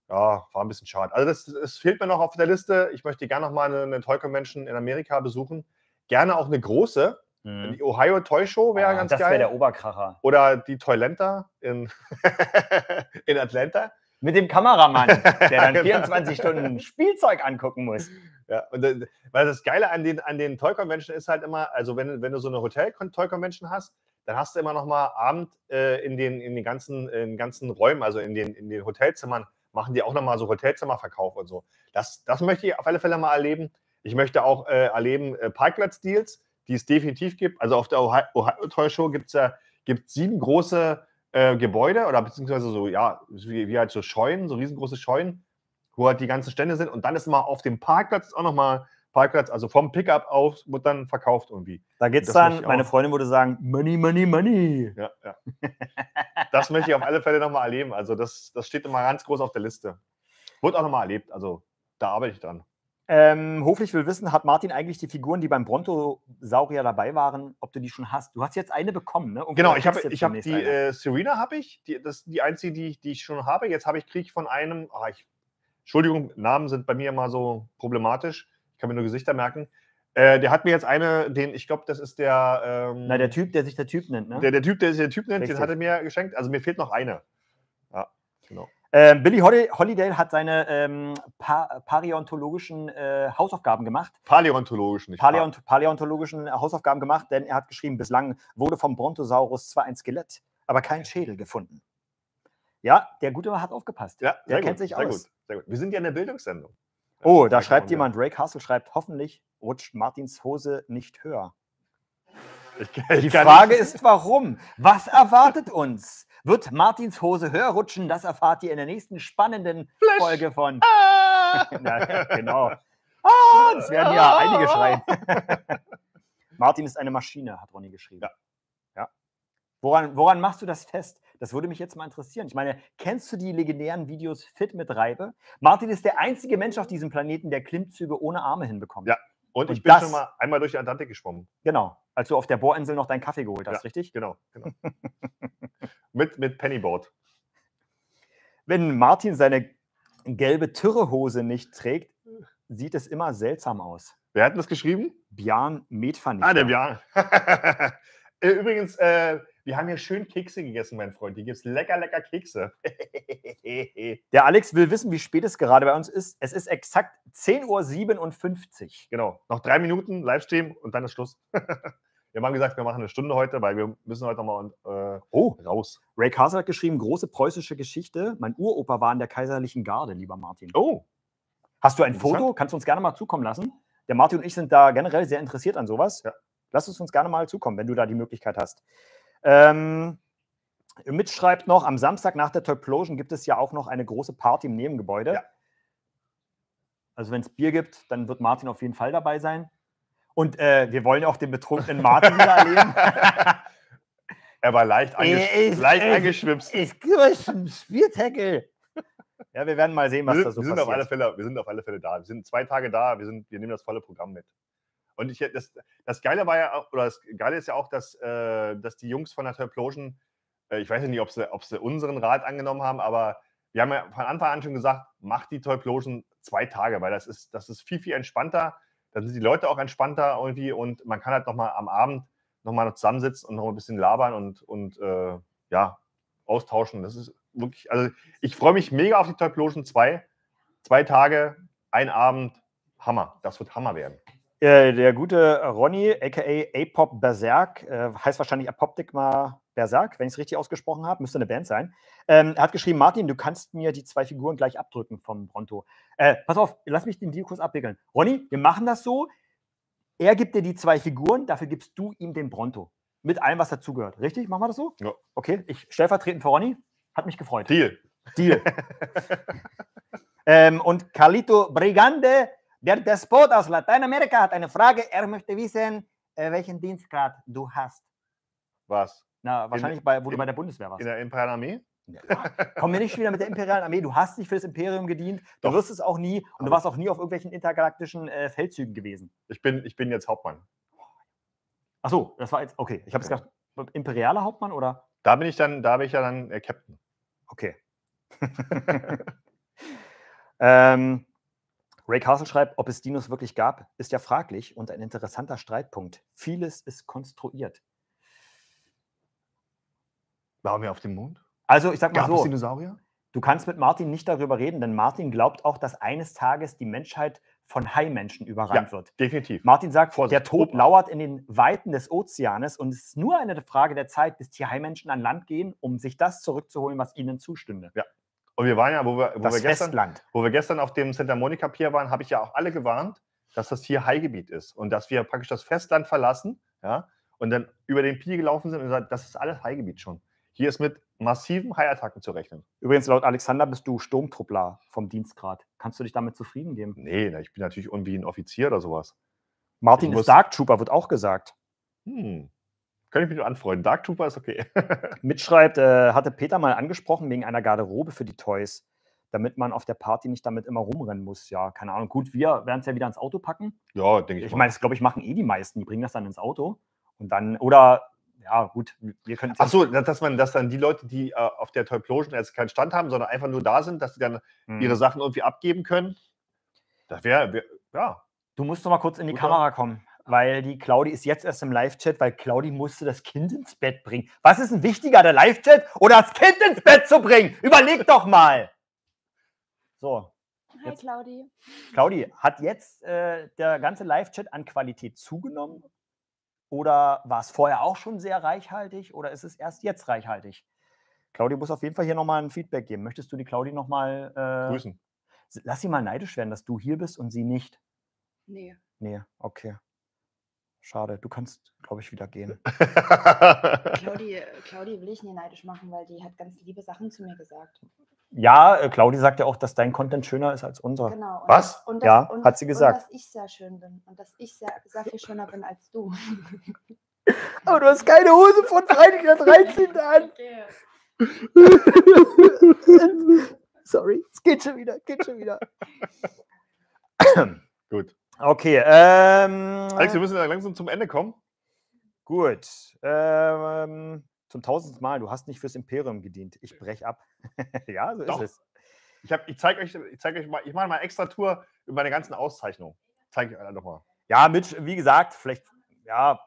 ja, war ein bisschen schade. Also das, das, fehlt mir noch auf der Liste. Ich möchte gerne noch mal eine, eine Toy Convention in Amerika besuchen. Gerne auch eine große. Mhm. Die Ohio Toy Show wäre ah, ganz das geil. Das wäre der Oberkracher. Oder die Toylenta in, in Atlanta. Mit dem Kameramann, der dann 24 genau. Stunden Spielzeug angucken muss. Ja, und, weil das Geile an den, an den Toy Convention ist halt immer, also wenn, wenn du so eine Hotel-Toy Convention hast, dann hast du immer noch mal Abend äh, in, den, in, den ganzen, in den ganzen Räumen, also in den, in den Hotelzimmern, machen die auch nochmal so Hotelzimmerverkauf und so. Das, das möchte ich auf alle Fälle mal erleben. Ich möchte auch äh, erleben äh, Parkplatz-Deals, die es definitiv gibt. Also auf der Ohio, Ohio Toy Show gibt es ja gibt's sieben große äh, Gebäude oder beziehungsweise so, ja, wie, wie, halt so Scheunen, so riesengroße Scheunen, wo halt die ganzen Stände sind. Und dann ist mal auf dem Parkplatz auch nochmal Parkplatz, also vom Pickup auf, wird dann verkauft irgendwie. Da geht es dann, meine Freundin würde sagen, Money, Money, Money. Ja, ja. das möchte ich auf alle Fälle nochmal erleben. Also das, das steht immer ganz groß auf der Liste. Wird auch nochmal erlebt, also da arbeite ich dran. Ähm, Hoflich will wissen, hat Martin eigentlich die Figuren, die beim Brontosaurier dabei waren, ob du die schon hast? Du hast jetzt eine bekommen, ne? Irgendwo genau, ich habe hab die äh, Serena habe ich, die, das die einzige, die ich, die ich schon habe. Jetzt habe ich Krieg von einem, ah, ich, Entschuldigung, Namen sind bei mir immer so problematisch ich kann mir nur Gesichter merken. Äh, der hat mir jetzt eine, den, ich glaube, das ist der. Ähm, Na, der Typ, der sich der Typ nennt, ne? Der, der Typ, der sich der Typ nennt, Richtig. den hat er mir geschenkt. Also mir fehlt noch eine. Ja, genau. Ähm, Billy Holiday hat seine ähm, pa paräontologischen äh, Hausaufgaben gemacht. Paläontologischen, nicht Paläont Paläontologischen Hausaufgaben gemacht, denn er hat geschrieben, bislang wurde vom Brontosaurus zwar ein Skelett, aber kein Schädel gefunden. Ja, der Gute hat aufgepasst. Ja, der gut, kennt sich sehr aus. Gut, sehr gut. Wir sind ja in der Bildungssendung. Oh, da schreibt jemand, Ray Castle schreibt, hoffentlich rutscht Martins Hose nicht höher. Ich, ich Die Frage nicht. ist, warum? Was erwartet uns? Wird Martins Hose höher rutschen? Das erfahrt ihr in der nächsten spannenden Flash. Folge von. Ah! genau. Ah, das werden ja ah! einige schreien. Martin ist eine Maschine, hat Ronny geschrieben. Ja. Woran, woran machst du das fest? Das würde mich jetzt mal interessieren. Ich meine, kennst du die legendären Videos Fit mit Reibe? Martin ist der einzige Mensch auf diesem Planeten, der Klimmzüge ohne Arme hinbekommt. Ja, und, und ich bin das, schon mal einmal durch die Atlantik geschwommen. Genau, als du auf der Bohrinsel noch deinen Kaffee geholt hast, ja, richtig? Genau, genau. mit, mit Pennyboard. Wenn Martin seine gelbe Türrehose nicht trägt, sieht es immer seltsam aus. Wer hat das geschrieben? Björn Medvernichter. Ah, der Björn. Äh, übrigens, äh, wir haben hier schön Kekse gegessen, mein Freund. Hier gibt es lecker, lecker Kekse. Der Alex will wissen, wie spät es gerade bei uns ist. Es ist exakt 10.57 Uhr. Genau. Noch drei Minuten Livestream und dann ist Schluss. wir haben gesagt, wir machen eine Stunde heute, weil wir müssen heute nochmal äh, oh. raus. Ray Carson hat geschrieben, große preußische Geschichte. Mein Uropa war in der kaiserlichen Garde, lieber Martin. Oh. Hast du ein Foto? Kannst du uns gerne mal zukommen lassen? Der Martin und ich sind da generell sehr interessiert an sowas. Ja. Lass es uns gerne mal zukommen, wenn du da die Möglichkeit hast. Ähm, mitschreibt noch, am Samstag nach der Toplosion gibt es ja auch noch eine große Party im Nebengebäude. Ja. Also wenn es Bier gibt, dann wird Martin auf jeden Fall dabei sein. Und äh, wir wollen auch den betrunkenen Martin wieder erleben. er war leicht, angesch ich, leicht ich, eingeschwipst. Ich gebe euch einen Ja, wir werden mal sehen, was wir, da so wir sind passiert. Auf alle Fälle, wir sind auf alle Fälle da. Wir sind zwei Tage da, wir, sind, wir nehmen das volle Programm mit. Und ich, das, das Geile war ja, oder das Geile ist ja auch, dass, äh, dass die Jungs von der Turplosion, äh, ich weiß ja nicht, ob sie, ob sie unseren Rat angenommen haben, aber wir haben ja von Anfang an schon gesagt, macht die Turplosion zwei Tage, weil das ist, das ist viel, viel entspannter. Dann sind die Leute auch entspannter irgendwie und man kann halt nochmal am Abend nochmal noch zusammensitzen und nochmal ein bisschen labern und, und äh, ja, austauschen. Das ist wirklich, also ich freue mich mega auf die Turplosion 2. Zwei. zwei Tage, ein Abend, Hammer. Das wird Hammer werden. Äh, der gute Ronny, aka A-Pop Berserk, äh, heißt wahrscheinlich Apoptigma Berserk, wenn ich es richtig ausgesprochen habe, müsste eine Band sein, ähm, hat geschrieben, Martin, du kannst mir die zwei Figuren gleich abdrücken vom Bronto. Äh, pass auf, lass mich den Deal kurz abwickeln. Ronny, wir machen das so, er gibt dir die zwei Figuren, dafür gibst du ihm den Bronto. Mit allem, was dazugehört. Richtig? Machen wir das so? Ja. Okay, ich stellvertretend für Ronny. Hat mich gefreut. Deal. Deal. ähm, und Carlito Brigande der Despot aus Lateinamerika hat eine Frage. Er möchte wissen, äh, welchen Dienstgrad du hast. Was? Na, wahrscheinlich, in, bei, wo in, du bei der Bundeswehr warst. In der Imperialen Armee? Ja, komm mir nicht wieder mit der Imperialen Armee. Du hast nicht für das Imperium gedient. Du Doch. wirst es auch nie. Und du warst auch nie auf irgendwelchen intergalaktischen äh, Feldzügen gewesen. Ich bin, ich bin jetzt Hauptmann. Ach so, das war jetzt. Okay, ich habe es gedacht, imperialer Hauptmann oder? Da bin ich dann, da bin ich ja dann äh, Captain. Okay. ähm, Ray Castle schreibt, ob es Dinos wirklich gab, ist ja fraglich und ein interessanter Streitpunkt. Vieles ist konstruiert. Waren wir auf dem Mond? Also, ich sag mal gab so. Es Dinosaurier? Du kannst mit Martin nicht darüber reden, denn Martin glaubt auch, dass eines Tages die Menschheit von Haimenschen menschen überrannt ja, wird. Definitiv. Martin sagt, Vorsicht. der Tod lauert in den Weiten des Ozeanes und es ist nur eine Frage der Zeit, bis die Haimenschen an Land gehen, um sich das zurückzuholen, was ihnen zustünde. Ja. Und wir waren ja, wo wir, wo das wir, gestern, Festland. wo wir gestern auf dem Santa Monica Pier waren, habe ich ja auch alle gewarnt, dass das hier Haigebiet ist und dass wir praktisch das Festland verlassen ja, und dann über den Pier gelaufen sind und gesagt, das ist alles Haigebiet schon. Hier ist mit massiven Haiattacken zu rechnen. Übrigens, laut Alexander bist du Sturmtruppler vom Dienstgrad. Kannst du dich damit zufrieden geben? Nee, ich bin natürlich irgendwie ein Offizier oder sowas. Martin ich ist Dark Trooper, wird auch gesagt. Hm. Könnte ich mich nur anfreunden. Dark Trooper ist okay. Mitschreibt, äh, hatte Peter mal angesprochen wegen einer Garderobe für die Toys, damit man auf der Party nicht damit immer rumrennen muss. Ja, keine Ahnung. Gut, wir werden es ja wieder ins Auto packen. Ja, denke ich. Ich meine, das glaube ich machen eh die meisten. Die bringen das dann ins Auto und dann oder ja, gut, wir können. Ach so, dass man, dass dann die Leute, die äh, auf der Toyplosion jetzt keinen Stand haben, sondern einfach nur da sind, dass sie dann mhm. ihre Sachen irgendwie abgeben können. Das wäre, wär, ja. Du musst doch mal kurz in die Kamera kommen weil die Claudi ist jetzt erst im Live-Chat, weil Claudi musste das Kind ins Bett bringen. Was ist denn wichtiger, der Live-Chat oder das Kind ins Bett zu bringen? Überleg doch mal. So. Hi, Claudi. Claudi, hat jetzt äh, der ganze Live-Chat an Qualität zugenommen? Oder war es vorher auch schon sehr reichhaltig? Oder ist es erst jetzt reichhaltig? Claudi muss auf jeden Fall hier nochmal ein Feedback geben. Möchtest du die Claudi nochmal äh, grüßen? Lass sie mal neidisch werden, dass du hier bist und sie nicht. Nee. Nee, okay. Schade, du kannst, glaube ich, wieder gehen. Claudi, äh, Claudi will ich nie neidisch machen, weil die hat ganz liebe Sachen zu mir gesagt. Ja, äh, Claudi sagt ja auch, dass dein Content schöner ist als unser. Genau. Und Was? Das, und das, ja, und, hat sie gesagt. dass ich sehr schön bin und dass ich sehr, sehr viel schöner bin als du. Aber oh, du hast keine Hose von Freitag der 13. an. Sorry, es geht schon wieder, geht schon wieder. Gut. Okay. Ähm, Alex, wir müssen langsam zum Ende kommen. Gut. Ähm, zum tausendsten Mal, du hast nicht fürs Imperium gedient. Ich brech ab. ja, so Doch. ist es. Ich, ich zeige euch, zeig euch mal, ich mache mal eine extra Tour über meine ganzen Auszeichnungen. Zeige ich euch nochmal. Ja, Mitch, wie gesagt, vielleicht, ja,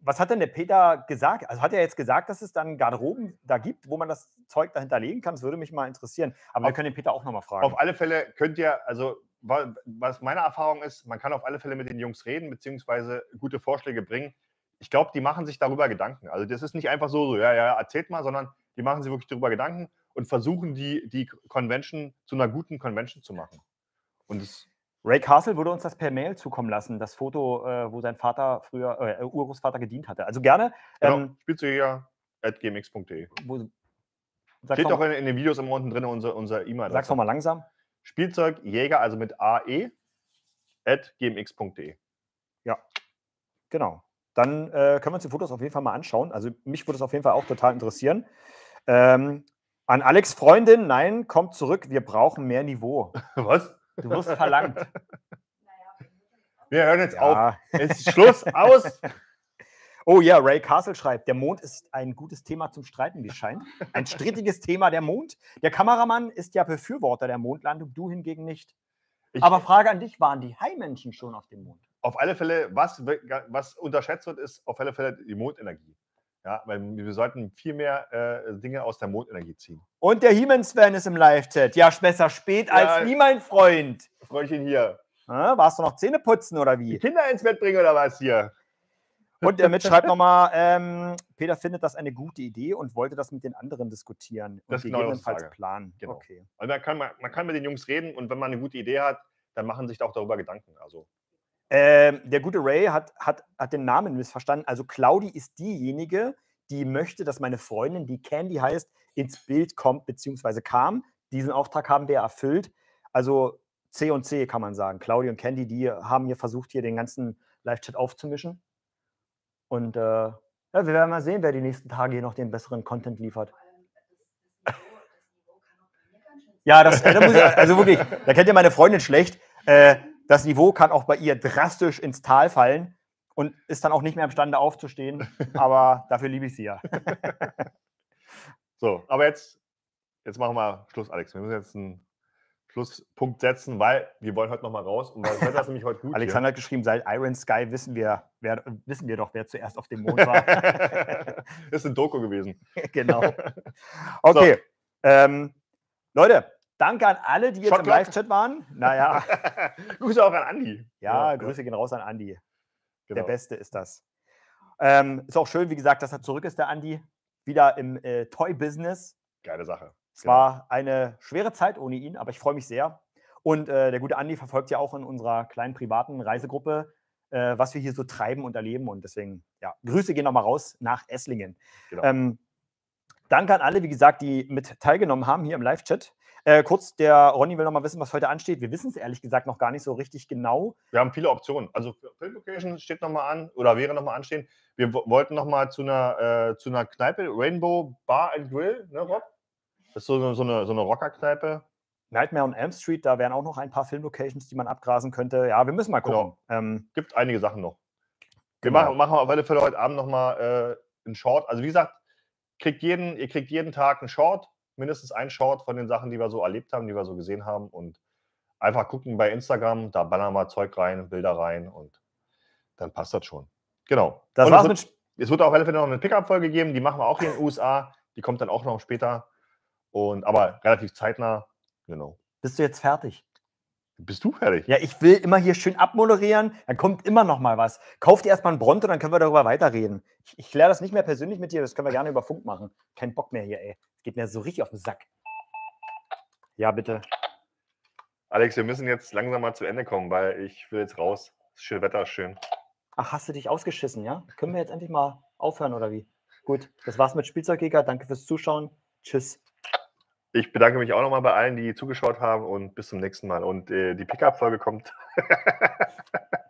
was hat denn der Peter gesagt? Also hat er jetzt gesagt, dass es dann Garderoben da gibt, wo man das Zeug dahinterlegen kann? Das würde mich mal interessieren. Aber auf, wir können den Peter auch nochmal fragen. Auf alle Fälle könnt ihr, also was meine Erfahrung ist, man kann auf alle Fälle mit den Jungs reden, beziehungsweise gute Vorschläge bringen. Ich glaube, die machen sich darüber Gedanken. Also das ist nicht einfach so, so, ja, ja, erzählt mal, sondern die machen sich wirklich darüber Gedanken und versuchen, die, die Convention zu einer guten Convention zu machen. Und das, Ray Castle würde uns das per Mail zukommen lassen, das Foto, äh, wo sein Vater früher, äh, äh Urgroßvater gedient hatte. Also gerne. Genau. Ähm, genau, spielzügiger.gmx.de. Steht doch in, in, den Videos im unten drin unser, unser E-Mail. Sag's nochmal langsam. Spielzeugjäger, also mit ae, at gmx.de. Ja, genau. Dann äh, können wir uns die Fotos auf jeden Fall mal anschauen. Also mich würde es auf jeden Fall auch total interessieren. Ähm, an Alex Freundin, nein, kommt zurück, wir brauchen mehr Niveau. Was? Du wirst verlangt. Wir hören jetzt ja. auf. Es ist Schluss, aus. Oh ja, Ray Castle schreibt, der Mond ist ein gutes Thema zum Streiten, wie es scheint. Ein strittiges Thema, der Mond. Der Kameramann ist ja Befürworter der Mondlandung, du hingegen nicht. Ich Aber Frage an dich, waren die Hai-Menschen schon auf dem Mond? Auf alle Fälle, was, was unterschätzt wird, ist auf alle Fälle die Mondenergie. Ja, weil wir sollten viel mehr äh, Dinge aus der Mondenergie ziehen. Und der Hiemens-Fan ist im Live-Chat. Ja, besser spät ja, als nie, mein Freund. Freundchen hier. Ja, warst du noch Zähne putzen oder wie? Die Kinder ins Bett bringen oder was hier? Und der mitschreibt nochmal, ähm, Peter findet das eine gute Idee und wollte das mit den anderen diskutieren und das gegebenenfalls genau planen. Genau. Okay. Also man, kann, man kann mit den Jungs reden und wenn man eine gute Idee hat, dann machen sich da auch darüber Gedanken. Also ähm, der gute Ray hat, hat, hat den Namen missverstanden. Also Claudi ist diejenige, die möchte, dass meine Freundin, die Candy heißt, ins Bild kommt bzw. kam. Diesen Auftrag haben wir erfüllt. Also C und C kann man sagen. Claudi und Candy, die haben hier versucht, hier den ganzen Live-Chat aufzumischen. Und äh, ja, wir werden mal sehen, wer die nächsten Tage hier noch den besseren Content liefert. Ja, das, äh, da muss ich, also wirklich, da kennt ihr meine Freundin schlecht. Äh, das Niveau kann auch bei ihr drastisch ins Tal fallen und ist dann auch nicht mehr imstande aufzustehen. Aber dafür liebe ich sie ja. so, aber jetzt, jetzt machen wir Schluss, Alex. Wir müssen jetzt einen Schlusspunkt setzen, weil wir wollen heute nochmal raus und weil das nämlich heute gut. Alexander hat geschrieben, seit Iron Sky wissen wir, wer, wissen wir doch, wer zuerst auf dem Mond war. ist ein Doku gewesen. genau. Okay. So. Ähm, Leute, danke an alle, die jetzt Shot im Live-Chat waren. Naja. Grüße auch an Andi. Ja, ja Grüße ja. Genau. gehen raus an Andi. Genau. Der Beste ist das. Ähm, ist auch schön, wie gesagt, dass er zurück ist, der Andi. Wieder im äh, Toy-Business. Geile Sache. Es genau. war eine schwere Zeit ohne ihn, aber ich freue mich sehr. Und äh, der gute Andi verfolgt ja auch in unserer kleinen privaten Reisegruppe, äh, was wir hier so treiben und erleben. Und deswegen, ja, Grüße gehen nochmal raus nach Esslingen. Genau. Ähm, danke an alle, wie gesagt, die mit teilgenommen haben hier im Live-Chat. Äh, kurz, der Ronny will nochmal wissen, was heute ansteht. Wir wissen es ehrlich gesagt noch gar nicht so richtig genau. Wir haben viele Optionen. Also Filmlocation steht nochmal an oder wäre nochmal anstehen. Wir wollten nochmal zu äh, zu einer Kneipe, Rainbow Bar and Grill, ne Rob? Das ist so, so eine, so eine Rockerkneipe. Nightmare on Elm Street, da wären auch noch ein paar Filmlocations, die man abgrasen könnte. Ja, wir müssen mal genau. gucken. Genau. Ähm, Gibt einige Sachen noch. Wir genau. machen, machen auf alle Fälle heute Abend nochmal äh, einen Short. Also wie gesagt, kriegt jeden, ihr kriegt jeden Tag einen Short, mindestens einen Short von den Sachen, die wir so erlebt haben, die wir so gesehen haben. Und einfach gucken bei Instagram, da ballern wir Zeug rein, Bilder rein und dann passt das schon. Genau. Das war's es wird, mit... es wird auf alle Fälle noch eine Pickup-Folge geben, die machen wir auch hier in den USA. Die kommt dann auch noch später. Und, aber relativ zeitnah, genau. Bist du jetzt fertig? Bist du fertig? Ja, ich will immer hier schön abmoderieren, dann kommt immer noch mal was. Kauf dir erstmal ein Bronto, dann können wir darüber weiterreden. Ich, ich kläre das nicht mehr persönlich mit dir, das können wir gerne über Funk machen. Kein Bock mehr hier, ey. geht mir so richtig auf den Sack. Ja, bitte. Alex, wir müssen jetzt langsam mal zu Ende kommen, weil ich will jetzt raus. Das schöne Wetter schön. Ach, hast du dich ausgeschissen, ja? Können wir jetzt endlich mal aufhören oder wie? Gut, das war's mit Spielzeugjäger. Danke fürs Zuschauen. Tschüss. Ich bedanke mich auch nochmal bei allen, die zugeschaut haben und bis zum nächsten Mal. Und äh, die Pickup-Folge kommt.